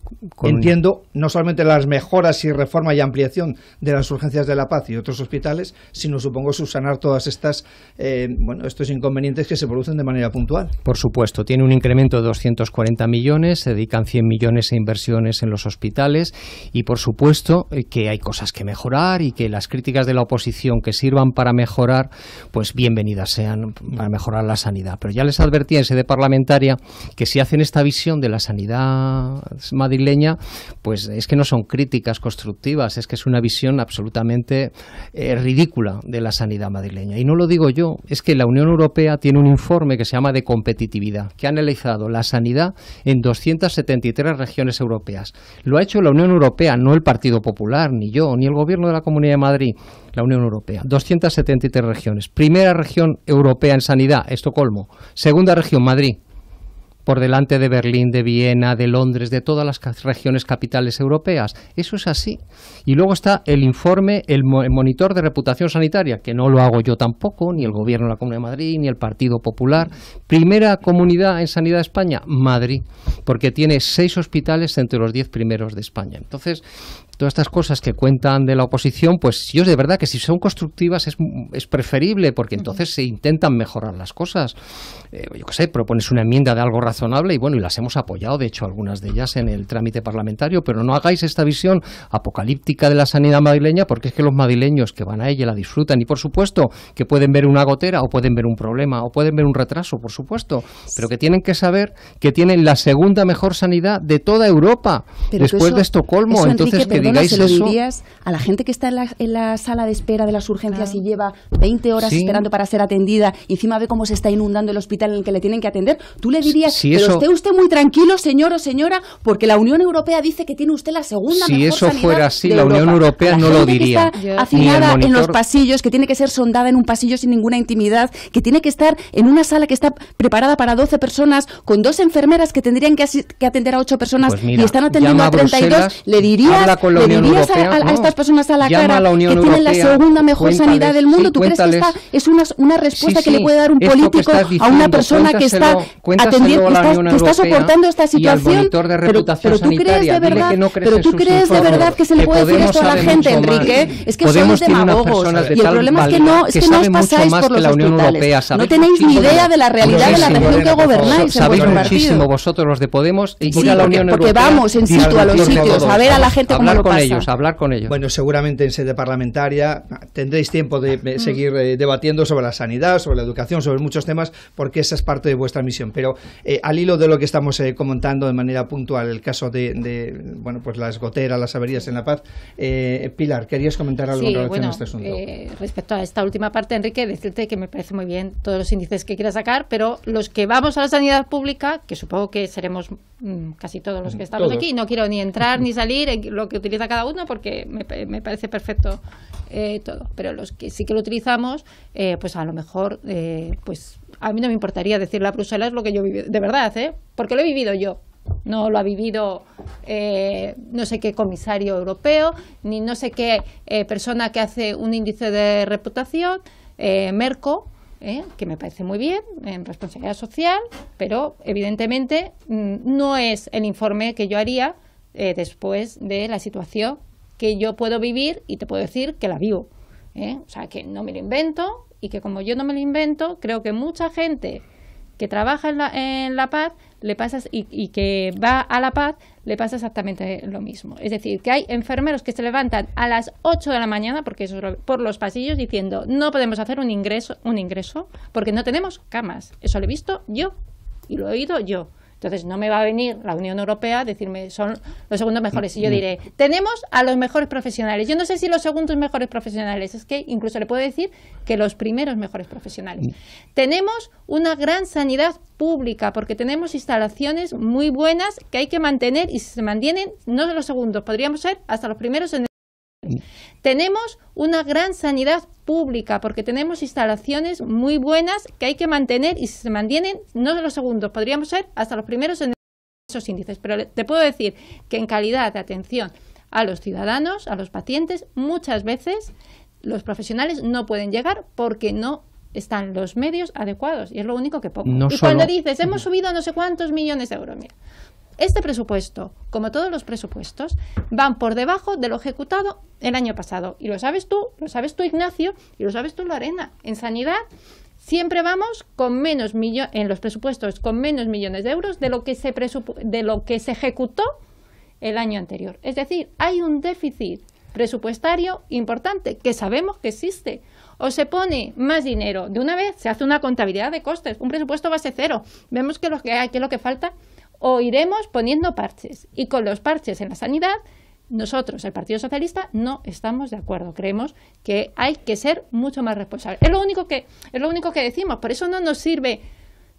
entiendo, no solamente las mejoras y reforma y ampliación de las urgencias de la paz y otros hospitales, sino supongo subsanar todas estas, eh, bueno, estos inconvenientes que se producen de manera puntual. Por supuesto, tiene un incremento de 240 millones, se dedican 100 millones a inversiones en los hospitales y por supuesto eh, que hay cosas que mejorar y que las críticas de la oposición que sirvan para mejorar, pues bienvenidas sean para mejorar la sanidad. Pero ya les advertí en sede parlamentaria que si hacen esta visión de la sanidad madrileña, pues es que no son críticas constructivas, es que es una visión absolutamente eh, ridícula de la sanidad madrileña. Y no lo digo yo, es que la Unión Europea tiene un informe que se llama de competencia competitividad, que ha analizado la sanidad en 273 regiones europeas. Lo ha hecho la Unión Europea, no el Partido Popular, ni yo, ni el Gobierno de la Comunidad de Madrid, la Unión Europea. 273 regiones. Primera región europea en sanidad, Estocolmo. Segunda región, Madrid por delante de Berlín, de Viena, de Londres, de todas las regiones capitales europeas. Eso es así. Y luego está el informe, el monitor de reputación sanitaria, que no lo hago yo tampoco, ni el Gobierno de la Comunidad de Madrid, ni el Partido Popular. Primera comunidad en sanidad de España, Madrid, porque tiene seis hospitales entre los diez primeros de España. Entonces, todas estas cosas que cuentan de la oposición, pues yo de verdad que si son constructivas es, preferible, porque entonces se intentan mejorar las cosas. Eh, yo qué sé, propones una enmienda de algo racional razonable y bueno, y las hemos apoyado, de hecho, algunas de ellas en el trámite parlamentario, pero no hagáis esta visión apocalíptica de la sanidad madrileña porque es que los madrileños que van a ella la disfrutan y por supuesto que pueden ver una gotera o pueden ver un problema o pueden ver un retraso, por supuesto, pero que tienen que saber que tienen la segunda mejor sanidad de toda Europa después de Estocolmo, entonces que digáis eso, dirías a la gente que está en la, sala de espera de las urgencias y lleva 20 horas esperando para ser atendida y encima ve cómo se está inundando el hospital en el que le tienen que atender, tú le dirías pero esté usted muy tranquilo, señor o señora, porque la Unión Europea dice que tiene usted la segunda mejor sanidad si eso fuera así, la Unión Europea no lo diría. Que afinada en los pasillos, que tiene que ser sondada en un pasillo sin ninguna intimidad, que tiene que estar en una sala que está preparada para 12 personas, con dos enfermeras que tendrían que, atender a 8 personas pues y están atendiendo a 32, le dirías, la a, estas personas a la cara que tienen la segunda mejor sanidad del mundo. ¿Tú crees que esta es una, una respuesta que le puede dar un político a una persona que está atendiendo? estás, está soportando esta situación. Y de reputación pero, ¿tú sanitaria, crees de verdad, que no pero tú crees de verdad que se le puede decir esto a la gente, Enrique. Es que somos demagogos. Y el problema es que no, es que no pasáis por No tenéis ni idea de la realidad de la región que gobernáis. Sabéis muchísimo vosotros los de Podemos y ir a la Unión Europea. Porque vamos en sitio a los sitios, a ver a la gente cómo lo pasa. Hablar con ellos, hablar con ellos. Bueno, seguramente en sede parlamentaria tendréis tiempo de mm. seguir eh, debatiendo sobre la sanidad, sobre la educación, sobre muchos temas, porque esa es parte de vuestra misión. Pero al hilo de lo que estamos eh, comentando de manera puntual, el caso de, bueno, pues las goteras, las averías en La Paz, eh, Pilar, ¿querías comentar algo en relación a este asunto? Eh, respecto a esta última parte, Enrique, decirte que me parece muy bien todos los índices que quieras sacar, pero los que vamos a la sanidad pública, que supongo que seremos mm, casi todos los que estamos aquí, no quiero ni entrar ni salir en lo que utiliza cada uno porque me, me parece perfecto todo, pero los que sí que lo utilizamos, pues a lo mejor, pues a mí no me importaría decirle a Bruselas lo que yo he de verdad, ¿eh? porque lo he vivido yo. No lo ha vivido eh, no sé qué comisario europeo, ni no sé qué eh, persona que hace un índice de reputación, Merco, que me parece muy bien, en responsabilidad social, pero evidentemente mm, no es el informe que yo haría después de la situación que yo puedo vivir y te puedo decir que la vivo. O sea, que no me lo invento, y que como yo no me lo invento, creo que mucha gente que trabaja en la, en la paz le pasa, y, que va a la paz le pasa exactamente lo mismo. Es decir, que hay enfermeros que se levantan a las 8 de la mañana porque eso por los pasillos diciendo no podemos hacer un ingreso, un ingreso porque no tenemos camas. Eso lo he visto yo y lo he oído yo. Entonces no me va a venir la Unión Europea a decirme son los segundos mm, mejores. Y yo mm. diré, tenemos a los mejores profesionales. Yo no sé si los segundos mejores profesionales, es que incluso le puedo decir que los primeros mejores profesionales. Mm. Tenemos una gran sanidad pública porque tenemos instalaciones muy buenas que hay que mantener y si se mantienen, no los segundos, podríamos ser hasta los primeros en tenemos una gran sanidad pública porque tenemos instalaciones muy buenas que hay que mantener y si se mantienen, no los segundos, podríamos ser hasta los primeros en esos índices. Pero te puedo decir que en calidad de atención a los ciudadanos, a los pacientes, muchas veces los profesionales no pueden llegar porque no están los medios adecuados y es lo único que poco. y cuando dices, hemos subido no sé cuántos millones de euros, mira, este presupuesto, como todos los presupuestos, van por debajo de lo ejecutado el año pasado. Y lo sabes tú, lo sabes tú Ignacio y lo sabes tú Lorena. En sanidad siempre vamos con menos en los presupuestos con menos millones de euros de lo que se de lo que se ejecutó el año anterior. Es decir, hay un déficit presupuestario importante que sabemos que existe. O se pone más dinero de una vez, se hace una contabilidad de costes, un presupuesto base cero. Vemos que lo que hay, que lo que falta o iremos poniendo parches. Y con los parches en la sanidad, nosotros, el Partido Socialista, no estamos de acuerdo. Creemos que hay que ser mucho más responsables. Es lo único que, es lo único que decimos. Por eso no nos sirve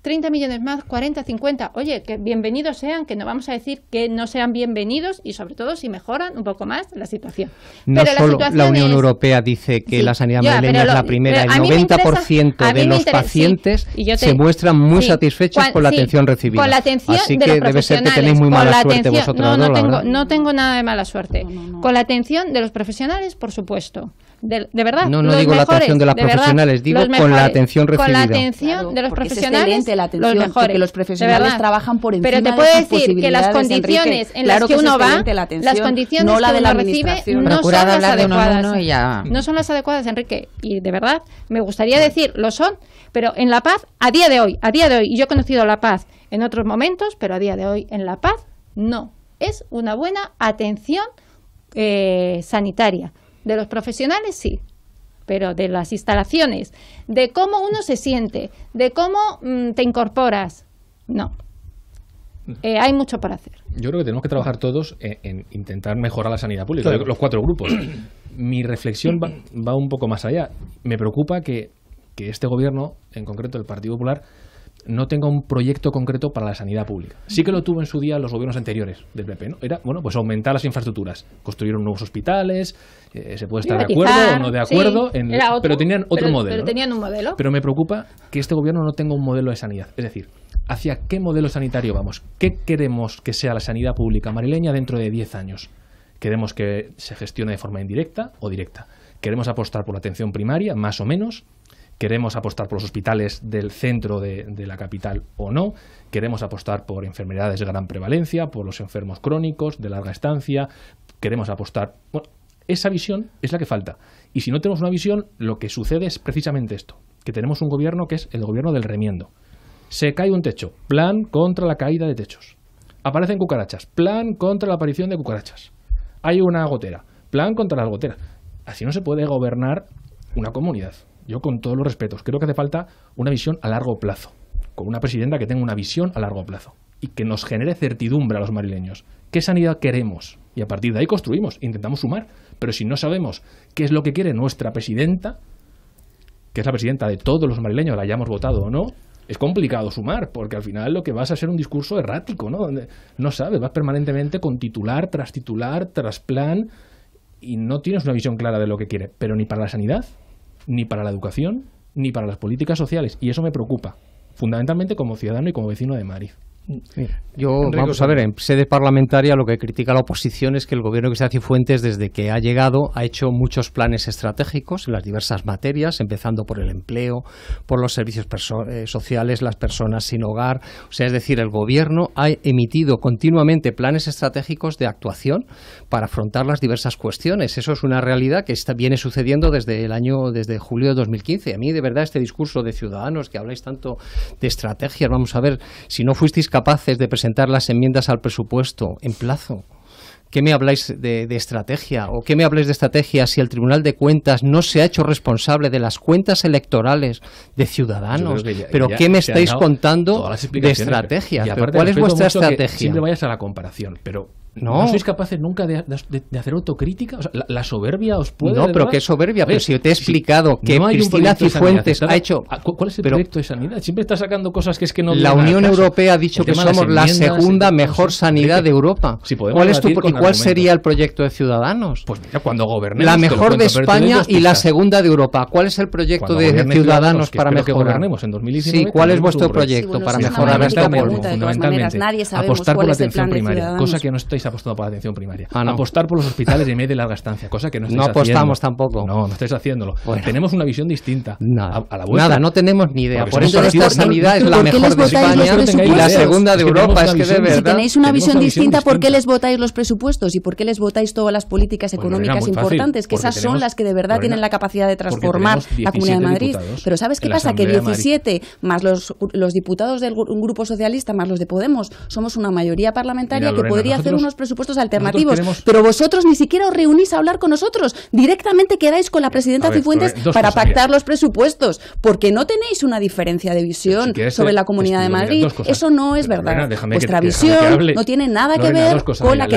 30 millones más, 40, 50. Oye, que bienvenidos sean, que no vamos a decir que no sean bienvenidos y sobre todo si mejoran un poco más la situación. No pero solo la, Unión Europea dice que la sanidad madrileña es la primera, el 90% de los pacientes se muestran muy satisfechos con la atención recibida. Así que debe ser que tenéis muy mala suerte vosotros. No, no, tengo, no tengo nada de mala suerte. Con la atención de los profesionales, por supuesto de, verdad. No, digo la atención de los profesionales, digo con la atención recibida. Con la atención de los profesionales, la los mejores, los profesionales trabajan por encima Pero te puedo decir que las condiciones en las que, uno va, las condiciones que uno la recibe no son las adecuadas. no son las adecuadas, Enrique, y de verdad me gustaría decir, lo son, pero en La Paz a día de hoy, a día de hoy, y yo he conocido La Paz en otros momentos, pero a día de hoy en La Paz no. Es una buena atención eh, sanitaria de los profesionales sí, pero de las instalaciones, de cómo uno se siente, de cómo mm, te incorporas, no. Mm. Eh, hay mucho para hacer. Yo creo que tenemos que trabajar todos eh, en, intentar mejorar la sanidad pública, los cuatro grupos. <clears throat> Mi reflexión va, va, un poco más allá. Me preocupa que, que este gobierno, en concreto el Partido Popular, no tenga un proyecto concreto para la sanidad pública. Sí que lo tuvo en su día los gobiernos anteriores del PP, ¿no? Era, bueno, pues aumentar las infraestructuras, construyeron nuevos hospitales, eh, se puede estar de acuerdo o no de acuerdo, pero tenían otro modelo. Pero tenían un modelo. Pero me preocupa que este gobierno no tenga un modelo de sanidad. Es decir, ¿hacia qué modelo sanitario vamos? ¿Qué queremos que sea la sanidad pública marileña dentro de 10 años? ¿Queremos que se gestione de forma indirecta o directa? ¿Queremos apostar por la atención primaria, más o menos? queremos apostar por los hospitales del centro de, la capital o no, queremos apostar por enfermedades de gran prevalencia, por los enfermos crónicos, de larga estancia, queremos apostar... Bueno, esa visión es la que falta. Y si no tenemos una visión, lo que sucede es precisamente esto, que tenemos un gobierno que es el gobierno del remiendo. Se cae un techo, plan contra la caída de techos. Aparecen cucarachas, plan contra la aparición de cucarachas. Hay una gotera, plan contra la gotera Así no se puede gobernar una comunidad yo con todos los respetos, creo que hace falta una visión a largo plazo, con una presidenta que tenga una visión a largo plazo y que nos genere certidumbre a los marileños. ¿Qué sanidad queremos? Y a partir de ahí construimos, intentamos sumar, pero si no sabemos qué es lo que quiere nuestra presidenta, que es la presidenta de todos los marileños, la hayamos votado o no, es complicado sumar, porque al final lo que vas a ser un discurso errático, ¿no? Donde no sabes, vas permanentemente con titular tras titular, tras plan, y no tienes una visión clara de lo que quiere, pero ni para la sanidad, ni para la educación, ni para las políticas sociales. Y eso me preocupa, fundamentalmente como ciudadano y como vecino de Madrid. Yo, vamos a ver, en sede parlamentaria lo que critica la oposición es que el gobierno que se hace Fuentes, desde que ha llegado, ha hecho muchos planes estratégicos en las diversas materias, empezando por el empleo, por los servicios eh, sociales, las personas sin hogar. O sea, es decir, el gobierno ha emitido continuamente planes estratégicos de actuación para afrontar las diversas cuestiones. Eso es una realidad que está, viene sucediendo desde el año, desde julio de 2015. A mí, de verdad, este discurso de ciudadanos que habláis tanto de estrategias, vamos a ver, si no fuisteis capaces de presentar las enmiendas al presupuesto en plazo. ¿Qué me habláis de, estrategia? ¿O qué me habláis de estrategia si el Tribunal de Cuentas no se ha hecho responsable de las cuentas electorales de ciudadanos? ¿Pero qué me estáis contando de estrategia? ¿Cuál es vuestra estrategia? Siempre vayas a la comparación, pero no. sois capaces nunca de, hacer autocrítica. la, soberbia os puede. No, pero qué soberbia. pero si yo te he explicado que Cristina Cifuentes ha hecho. Ah, ¿Cuál es el proyecto de sanidad? Siempre está sacando cosas que es que no. La Unión Europea ha dicho que somos la segunda mejor sanidad de Europa. ¿Cuál ¿Y cuál sería el proyecto de Ciudadanos? Pues mira, cuando gobernemos. La mejor de España y la segunda de Europa. ¿Cuál es el proyecto de Ciudadanos para mejorar? en 2019. Sí, ¿cuál es vuestro proyecto para mejorar esta Fundamentalmente, apostar por la atención primaria, cosa que no estáis apostado por la atención primaria. Ah, Apostar por los hospitales de media y larga estancia, cosa que no estáis No apostamos tampoco. No, no estáis haciéndolo. Tenemos una visión distinta nada, Nada, no tenemos ni idea. por eso nuestra sanidad es la mejor de España y la segunda de Europa. Es que Si tenéis una visión distinta, ¿por qué les votáis los presupuestos y por qué les votáis todas las políticas pues económicas importantes? que esas son las que de verdad tienen la capacidad de transformar la Comunidad de Madrid. Pero ¿sabes qué pasa? Que 17 más los, diputados del un grupo socialista más los de Podemos somos una mayoría parlamentaria que podría hacer unos presupuestos alternativos. Pero vosotros ni siquiera os reunís a hablar con nosotros. Directamente quedáis con la presidenta Cifuentes para pactar los presupuestos. Porque no tenéis una diferencia de visión sobre eh, la Comunidad de Madrid. Eso no es verdad. Vuestra visión no tiene nada que ver con, la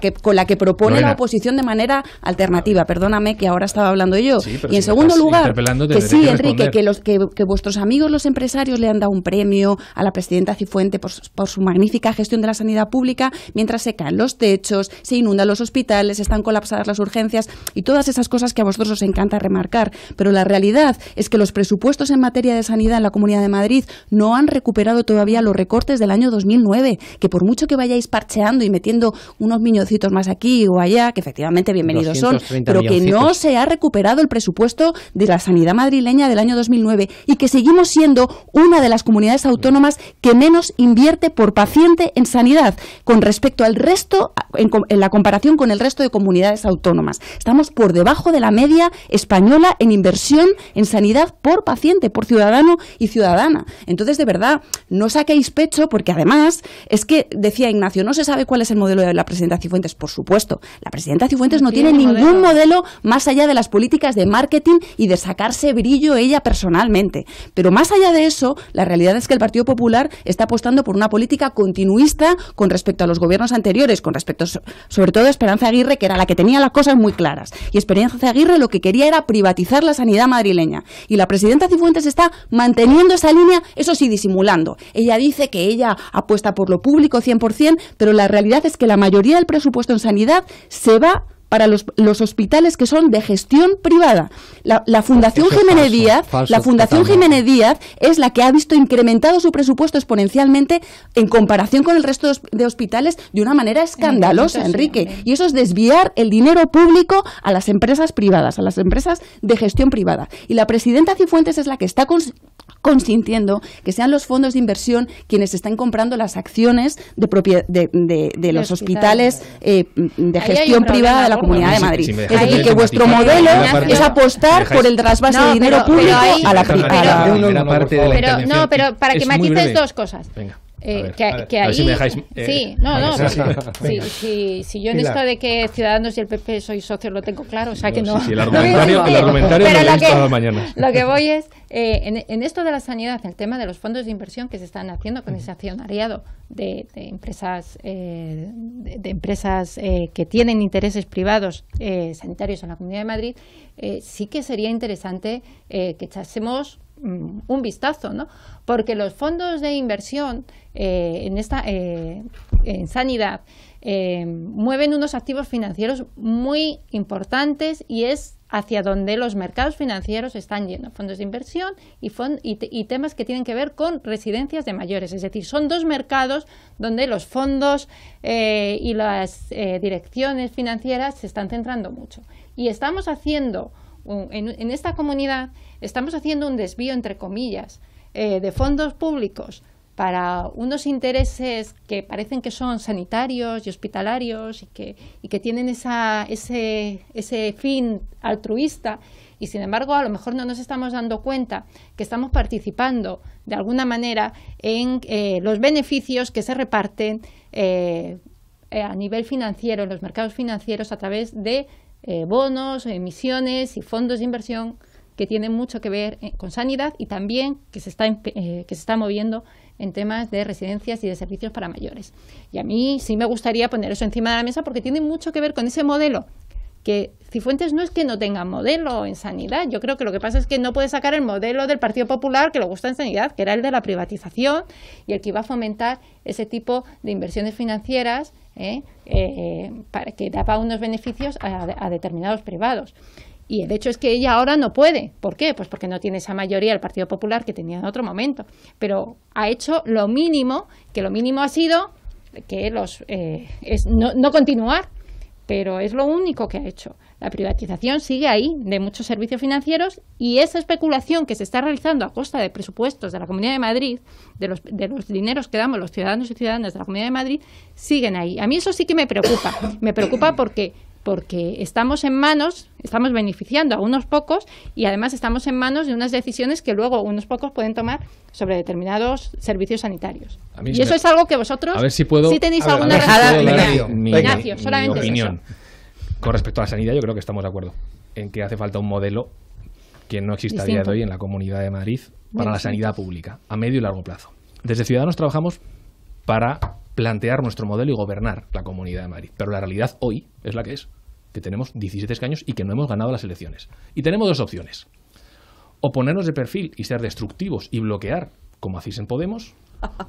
que, con la que propone la oposición de manera alternativa. Perdóname que ahora estaba hablando yo. y en segundo lugar, que sí, Enrique, que, los, que, vuestros amigos los empresarios le han dado un premio a la presidenta Cifuente por, por su magnífica gestión de la sanidad pública mientras se caen los los techos, se inundan los hospitales, están colapsadas las urgencias y todas esas cosas que a vosotros os encanta remarcar. Pero la realidad es que los presupuestos en materia de sanidad en la Comunidad de Madrid no han recuperado todavía los recortes del año 2009, que por mucho que vayáis parcheando y metiendo unos miñocitos más aquí o allá, que efectivamente bienvenidos son, pero que no se ha recuperado el presupuesto de la sanidad madrileña del año 2009 y que seguimos siendo una de las comunidades autónomas que menos invierte por paciente en sanidad con respecto al resto en, la comparación con el resto de comunidades autónomas. Estamos por debajo de la media española en inversión en sanidad por paciente, por ciudadano y ciudadana. Entonces, de verdad, no saquéis pecho porque además es que, decía Ignacio, no se sabe cuál es el modelo de la presidenta Cifuentes. Por supuesto, la presidenta Cifuentes no, tiene, ningún modelo más allá de las políticas de marketing y de sacarse brillo ella personalmente. Pero más allá de eso, la realidad es que el Partido Popular está apostando por una política continuista con respecto a los gobiernos anteriores con respecto sobre todo a Esperanza Aguirre, que era la que tenía las cosas muy claras. Y Esperanza Aguirre lo que quería era privatizar la sanidad madrileña. Y la presidenta Cifuentes está manteniendo esa línea, eso sí, disimulando. Ella dice que ella apuesta por lo público 100%, pero la realidad es que la mayoría del presupuesto en sanidad se va para los, los, hospitales que son de gestión privada. La, Fundación Jiménez Díaz, la Fundación Jiménez es la que ha visto incrementado su presupuesto exponencialmente en comparación con el resto de hospitales de una manera escandalosa, Enrique. Enrique. Y eso es desviar el dinero público a las empresas privadas, a las empresas de gestión privada. Y la presidenta Cifuentes es la que está consintiendo que sean los fondos de inversión quienes están comprando las acciones de, de, los hospitales eh, de gestión privada de la Comunidad de Madrid. es decir, que vuestro modelo es apostar por el trasvase de dinero pero, público a la privada. No, pero para que matices dos cosas. Venga que, ahí, si eh, sí, no, no. Pues sí, yo en esto de que Ciudadanos y el PP soy socio lo tengo claro, o sea que no. Sí, el <laughs> argumentario, el argumentario lo, que, mañana. lo que voy es, eh, en, esto de la sanidad, el tema de los fondos de inversión que se están haciendo con ese accionariado de, empresas, de, empresas eh, que tienen intereses privados sanitarios en la Comunidad de Madrid, sí que sería interesante que echásemos Mm, un vistazo, ¿no? Porque los fondos de inversión eh, en, esta, eh, en sanidad eh, mueven unos activos financieros muy importantes y es hacia donde los mercados financieros están yendo, fondos de inversión y, y, temas que tienen que ver con residencias de mayores. Es decir, son dos mercados donde los fondos y las direcciones financieras se están centrando mucho. Y estamos haciendo en esta comunidad estamos haciendo un desvío, entre comillas, eh, de fondos públicos para unos intereses que parecen que son sanitarios y hospitalarios y que, tienen esa, ese, ese fin altruista y sin embargo a lo mejor no nos estamos dando cuenta que estamos participando de alguna manera en eh, los beneficios que se reparten eh, a nivel financiero, en los mercados financieros a través de bonos, emisiones y fondos de inversión que tiene mucho que ver eh, con sanidad y también que se está, eh, que se está moviendo en temas de residencias y de servicios para mayores. Y a mí sí me gustaría poner eso encima de la mesa porque tiene mucho que ver con ese modelo que Cifuentes no es que no tenga modelo en sanidad, yo creo que lo que pasa es que no puede sacar el modelo del Partido Popular que le gusta en sanidad, que era el de la privatización y el que iba a fomentar ese tipo de inversiones financieras eh, para que daba unos beneficios a determinados privados. Y el hecho es que ella ahora no puede. ¿Por qué? Pues porque no tiene esa mayoría del Partido Popular que tenía en otro momento. Pero ha hecho lo mínimo, que lo mínimo ha sido que los eh, no, continuar, pero es lo único que ha hecho. La privatización sigue ahí de muchos servicios financieros y esa especulación que se está realizando a costa de presupuestos de la Comunidad de Madrid, de los, de los dineros que damos los ciudadanos y ciudadanas de la Comunidad de Madrid, siguen ahí. A mí eso sí que me preocupa. Me preocupa porque porque estamos en manos, estamos beneficiando a unos pocos y además estamos en manos de unas decisiones que luego unos pocos pueden tomar sobre determinados servicios sanitarios. Y eso es algo que vosotros, a ver si tenéis alguna Ignacio, solamente mi opinión. Con respecto a la sanidad, yo creo que estamos de acuerdo en que hace falta un modelo que no existe a día de hoy en la Comunidad de Madrid para la sanidad pública, a medio y largo plazo. Desde Ciudadanos trabajamos para plantear nuestro modelo y gobernar la Comunidad de Madrid, pero la realidad hoy es la que es que tenemos 17 escaños y que no hemos ganado las elecciones. Y tenemos dos opciones. O ponernos de perfil y ser destructivos y bloquear, como hacéis en Podemos,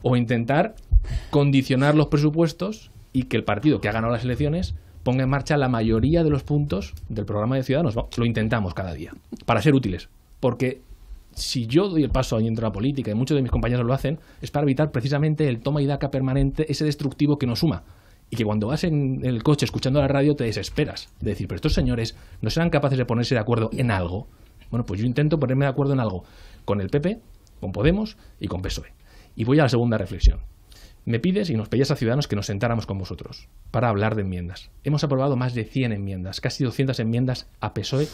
o intentar condicionar los presupuestos y que el partido que ha ganado las elecciones ponga en marcha la mayoría de los puntos del programa de Ciudadanos. Lo intentamos cada día, para ser útiles. Porque si yo doy el paso ahí dentro de la política y muchos de mis compañeros lo hacen, es para evitar precisamente el toma y daca permanente, ese destructivo que nos suma y que cuando vas en el coche escuchando la radio te desesperas de decir, pero estos señores no serán capaces de ponerse de acuerdo en algo. Bueno, pues yo intento ponerme de acuerdo en algo con el PP, con Podemos y con PSOE. Y voy a la segunda reflexión. Me pides y nos pedías a Ciudadanos que nos sentáramos con vosotros para hablar de enmiendas. Hemos aprobado más de 100 enmiendas, casi 200 enmiendas a PSOE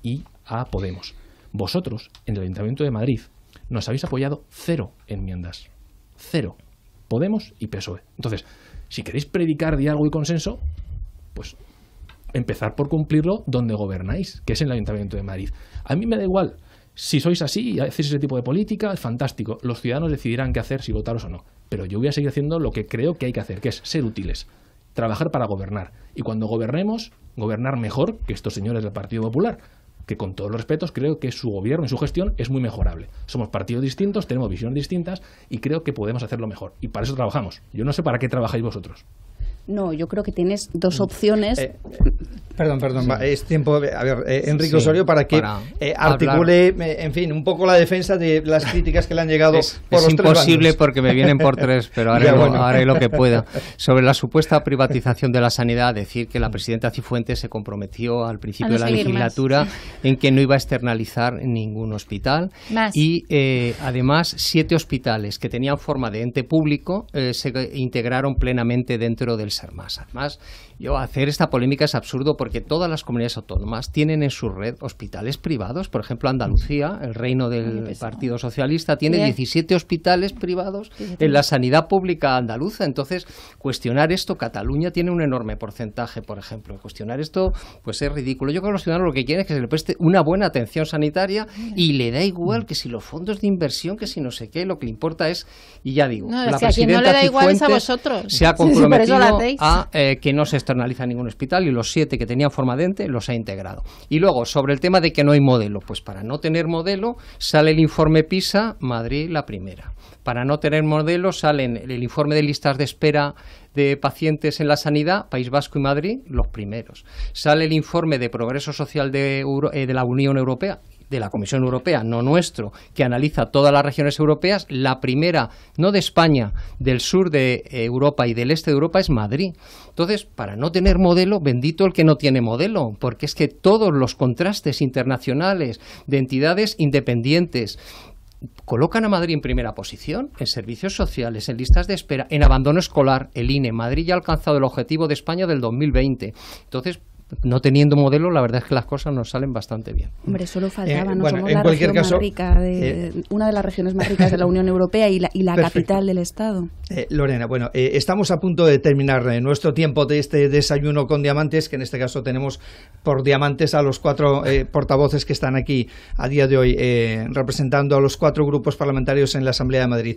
y a Podemos. Vosotros, en el Ayuntamiento de Madrid, nos habéis apoyado cero enmiendas. Cero. Podemos y PSOE. Entonces, si queréis predicar diálogo y consenso, pues empezar por cumplirlo donde gobernáis, que es en el Ayuntamiento de Madrid. A mí me da igual. Si sois así y hacéis ese tipo de política, es fantástico. Los ciudadanos decidirán qué hacer, si votaros o no. Pero yo voy a seguir haciendo lo que creo que hay que hacer, que es ser útiles, trabajar para gobernar. Y cuando gobernemos, gobernar mejor que estos señores del Partido Popular que con todos los respetos creo que su gobierno y su gestión es muy mejorable. Somos partidos distintos, tenemos visiones distintas y creo que podemos hacerlo mejor. Y para eso trabajamos. Yo no sé para qué trabajáis vosotros. No, yo creo que tienes dos mm. opciones. Eh, eh, perdón, perdón, es tiempo. a ver, eh, Enrique Osorio, para que articule, en fin, un poco la defensa de las críticas que le han llegado es, por imposible porque me vienen por tres, pero haré, <laughs> lo, que pueda. <laughs> Sobre la supuesta privatización de la sanidad, decir que la presidenta Cifuentes se comprometió al principio de la legislatura en que no iba a externalizar ningún hospital. Y además, siete hospitales que tenían forma de ente público se integraron plenamente dentro del ser más Además, yo hacer esta polémica es absurdo porque todas las comunidades autónomas tienen en su red hospitales privados. Por ejemplo, Andalucía, el reino del Partido Socialista, tiene 17 hospitales privados en la sanidad pública andaluza. Entonces, cuestionar esto, Cataluña tiene un enorme porcentaje, por ejemplo. Cuestionar esto, pues es ridículo. Yo creo que los ciudadanos lo que quieren es que se le preste una buena atención sanitaria y le da igual que si los fondos de inversión, que si no sé qué, lo que le importa es, y ya digo, si no le da igual a vosotros. se ha <laughs> comprometido a eh, que no se externaliza ningún hospital y los siete que tenían forma dente los ha integrado. Y luego, sobre el tema de que no hay modelo, pues para no tener modelo sale el informe PISA, Madrid la primera. Para no tener modelo salen el informe de listas de espera de pacientes en la sanidad, País Vasco y Madrid, los primeros. Sale el informe de progreso social de eh, la Unión Europea de la Comisión Europea, no nuestro, que analiza todas las regiones europeas, la primera, no de España, del sur de eh, Europa y del este de Europa es Madrid. Entonces, para no tener modelo, bendito el que no tiene modelo, porque es que todos los contrastes internacionales de entidades independientes, colocan a Madrid en primera posición en servicios sociales, en listas de espera, en abandono escolar. El INE, Madrid ya ha alcanzado el objetivo de España del 2020. Entonces, no teniendo modelo, la verdad es que las cosas nos salen bastante bien. Hombre, solo eh, faltaba, no somos la región más rica de, eh, una de las regiones más ricas de la Unión Europea y la, capital del Estado. Eh, Lorena, bueno, estamos a punto de terminar nuestro tiempo de este desayuno con diamantes, que en este caso tenemos por diamantes a los cuatro portavoces que están aquí a día de hoy representando a los cuatro grupos parlamentarios en la Asamblea de Madrid.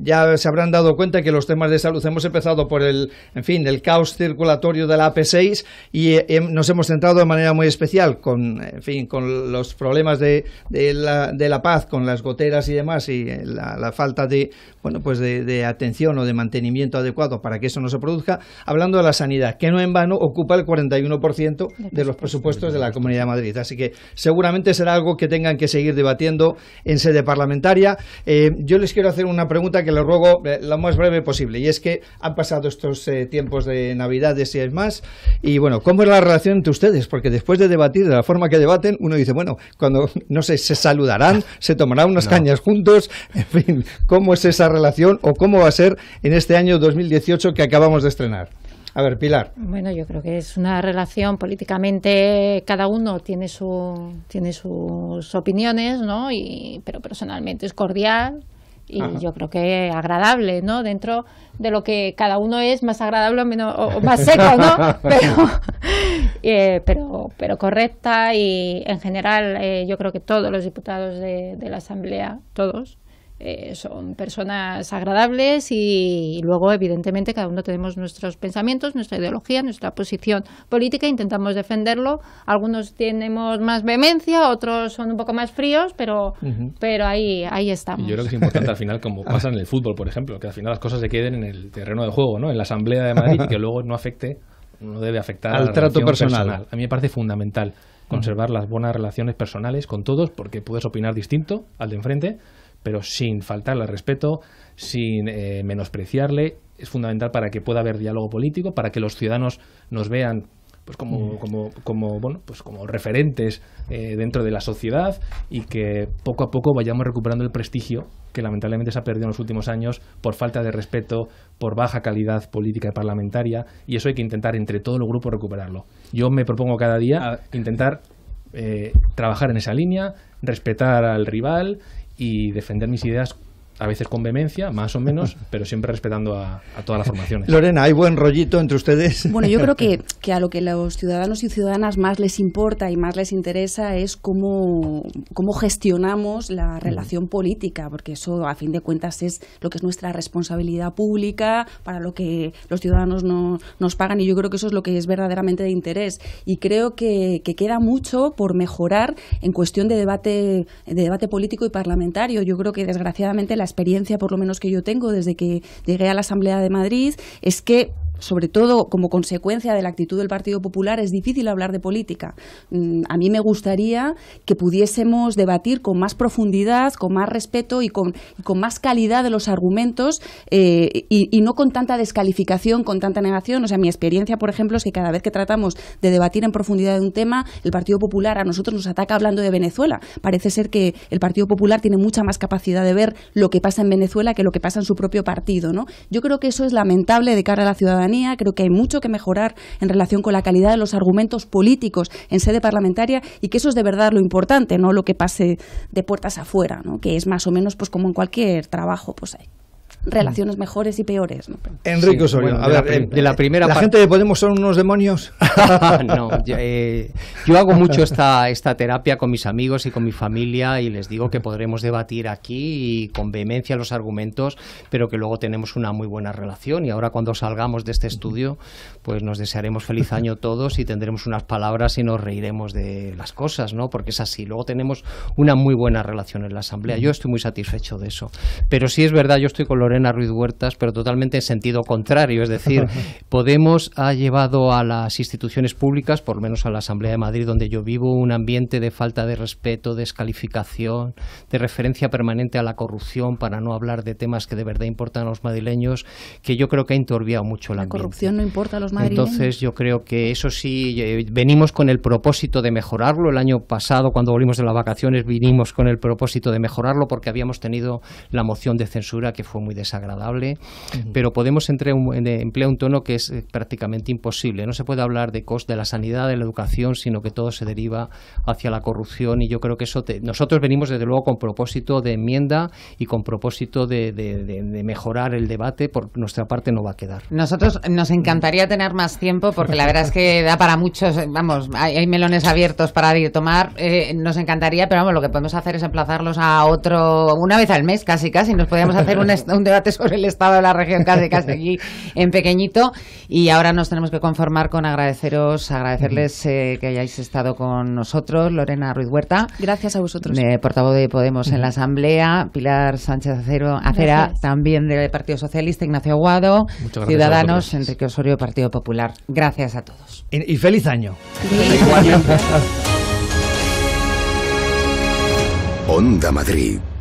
ya se habrán dado cuenta que los temas de salud hemos empezado por el, en fin, el caos circulatorio de la AP6 y eh, em, nos hemos centrado de manera muy especial con, fin, con los problemas de, de, la, de la paz, con las goteras y demás y eh, la, falta de, bueno, pues de, atención o de mantenimiento adecuado para que eso no se produzca, hablando de la sanidad, que no en vano ocupa el 41% de los presupuestos de la Comunidad de Madrid. Así que seguramente será algo que tengan que seguir debatiendo en sede parlamentaria. Eh, yo les quiero hacer una pregunta que les ruego lo más breve posible, y es que han pasado estos tiempos de Navidades y es más, y bueno, ¿Cómo es la relación entre ustedes? Porque después de debatir de la forma que debaten, uno dice, bueno, cuando, no sé, se saludarán, <laughs> se tomarán unas cañas juntos, en fin, ¿cómo es esa relación o cómo va a ser en este año 2018 que acabamos de estrenar? A ver, Pilar. Bueno, yo creo que es una relación políticamente cada uno tiene su tiene sus opiniones, ¿no? Y pero personalmente es cordial, y yo creo que agradable, ¿no? Dentro de lo que cada uno es, más agradable o, menos, o, más seco, ¿no? <laughs> <laughs> Eh, pero, pero, correcta y en general eh, yo creo que todos los diputados de la Asamblea, todos, eh, son personas agradables y, luego, evidentemente, cada uno tenemos nuestros pensamientos, nuestra ideología, nuestra posición política, intentamos defenderlo. Algunos tenemos más vehemencia, otros son un poco más fríos, pero, pero ahí, ahí estamos. yo creo que es importante al final, como <laughs> pasa en el fútbol, por ejemplo, que al final las cosas se queden en el terreno de juego, ¿no? en la Asamblea de Madrid, y que luego no afecte, no debe afectar al trato personal. personal. A mí me parece fundamental conservar las buenas relaciones personales con todos, porque puedes opinar distinto al de enfrente, pero sin faltarle al respeto, sin eh, menospreciarle. Es fundamental para que pueda haber diálogo político, para que los ciudadanos nos vean pues como, mm. bueno, pues como referentes eh, dentro de la sociedad y que poco a poco vayamos recuperando el prestigio que lamentablemente se ha perdido en los últimos años por falta de respeto, por baja calidad política y parlamentaria, y eso hay que intentar entre todos los grupos recuperarlo. Yo me propongo cada día intentar eh, trabajar en esa línea, respetar al rival y defender mis ideas a veces con vehemencia, más o menos, <laughs> pero siempre respetando a, todas las formaciones. Lorena, ¿hay buen rollito entre ustedes? Bueno, yo creo que, <laughs> que, a lo que los ciudadanos y ciudadanas más les importa y más les interesa es cómo, cómo gestionamos la mm. relación política, porque eso, a fin de cuentas, es lo que es nuestra responsabilidad pública, para lo que los ciudadanos nos pagan, y yo creo que eso es lo que es verdaderamente de interés. Y creo que, que queda mucho por mejorar en cuestión de debate, de debate político y parlamentario. Yo creo que, desgraciadamente, la experiencia, por lo menos que yo tengo desde que llegué a la Asamblea de Madrid, es que sobre todo como consecuencia de la actitud del Partido Popular, es difícil hablar de política. Mm, a mí me gustaría que pudiésemos debatir con más profundidad, con más respeto y con, con más calidad de los argumentos eh, y, no con tanta descalificación, con tanta negación. O sea, mi experiencia, por ejemplo, es que cada vez que tratamos de debatir en profundidad de un tema, el Partido Popular a nosotros nos ataca hablando de Venezuela. Parece ser que el Partido Popular tiene mucha más capacidad de ver lo que pasa en Venezuela que lo que pasa en su propio partido. ¿no? Yo creo que eso es lamentable de cara a la ciudadanía creo que hay mucho que mejorar en relación con la calidad de los argumentos políticos en sede parlamentaria y que eso es de verdad lo importante, no lo que pase de puertas afuera, ¿no? que es más o menos pues como en cualquier trabajo, pues relaciones mejores y peores. Enrique Osorio, a ver, de la, primera parte primera ¿La gente de Podemos son unos demonios? <laughs> no, eh, yo, hago mucho esta, esta terapia con mis amigos y con mi familia y les digo que podremos debatir aquí y con vehemencia los argumentos, pero que luego tenemos una muy buena relación y ahora cuando salgamos de este estudio, pues nos desearemos feliz <laughs> año todos y tendremos unas palabras y nos reiremos de las cosas, ¿no? Porque es así. Luego tenemos una muy buena relación en la Asamblea. Yo estoy muy satisfecho de eso. Pero sí es verdad, yo estoy con los en Ruiz Huertas, pero totalmente en sentido contrario. Es decir, <laughs> Podemos ha llevado a las instituciones públicas, por lo menos a la Asamblea de Madrid, donde yo vivo, un ambiente de falta de respeto, descalificación, de referencia permanente a la corrupción, para no hablar de temas que de verdad importan a los madrileños, que yo creo que ha entorbiado mucho la ambiente. La corrupción no importa a los madrileños. Entonces, yo creo que eso sí, eh, venimos con el propósito de mejorarlo. El año pasado, cuando volvimos de las vacaciones, vinimos con el propósito de mejorarlo porque habíamos tenido la moción de censura que fue muy desagradable, pero podemos entre un, eh, emplear un tono que es eh, prácticamente imposible. No se puede hablar de cost de la sanidad, de la educación, sino que todo se deriva hacia la corrupción y yo creo que eso nosotros venimos desde luego con propósito de enmienda y con propósito de, mejorar el debate, por nuestra parte no va a quedar. Nosotros nos encantaría tener más tiempo porque la verdad es que da para muchos, vamos, hay, melones abiertos para tomar, eh, nos encantaría, pero vamos, lo que podemos hacer es emplazarlos a otro, una vez al mes casi, casi, nos podríamos hacer un, <laughs> sobre el estado de la región de casi <laughs> aquí en pequeñito y ahora nos tenemos que conformar con agradeceros, agradecerles eh, que hayáis estado con nosotros, Lorena Ruiz Huerta. Gracias a vosotros. Eh, portavoz de Podemos en la Asamblea, Pilar Sánchez Acero, Acera, también del Partido Socialista, Ignacio Aguado, Ciudadanos, Enrique Osorio, Partido Popular. Gracias a todos. Y, feliz año. <laughs> Onda Madrid.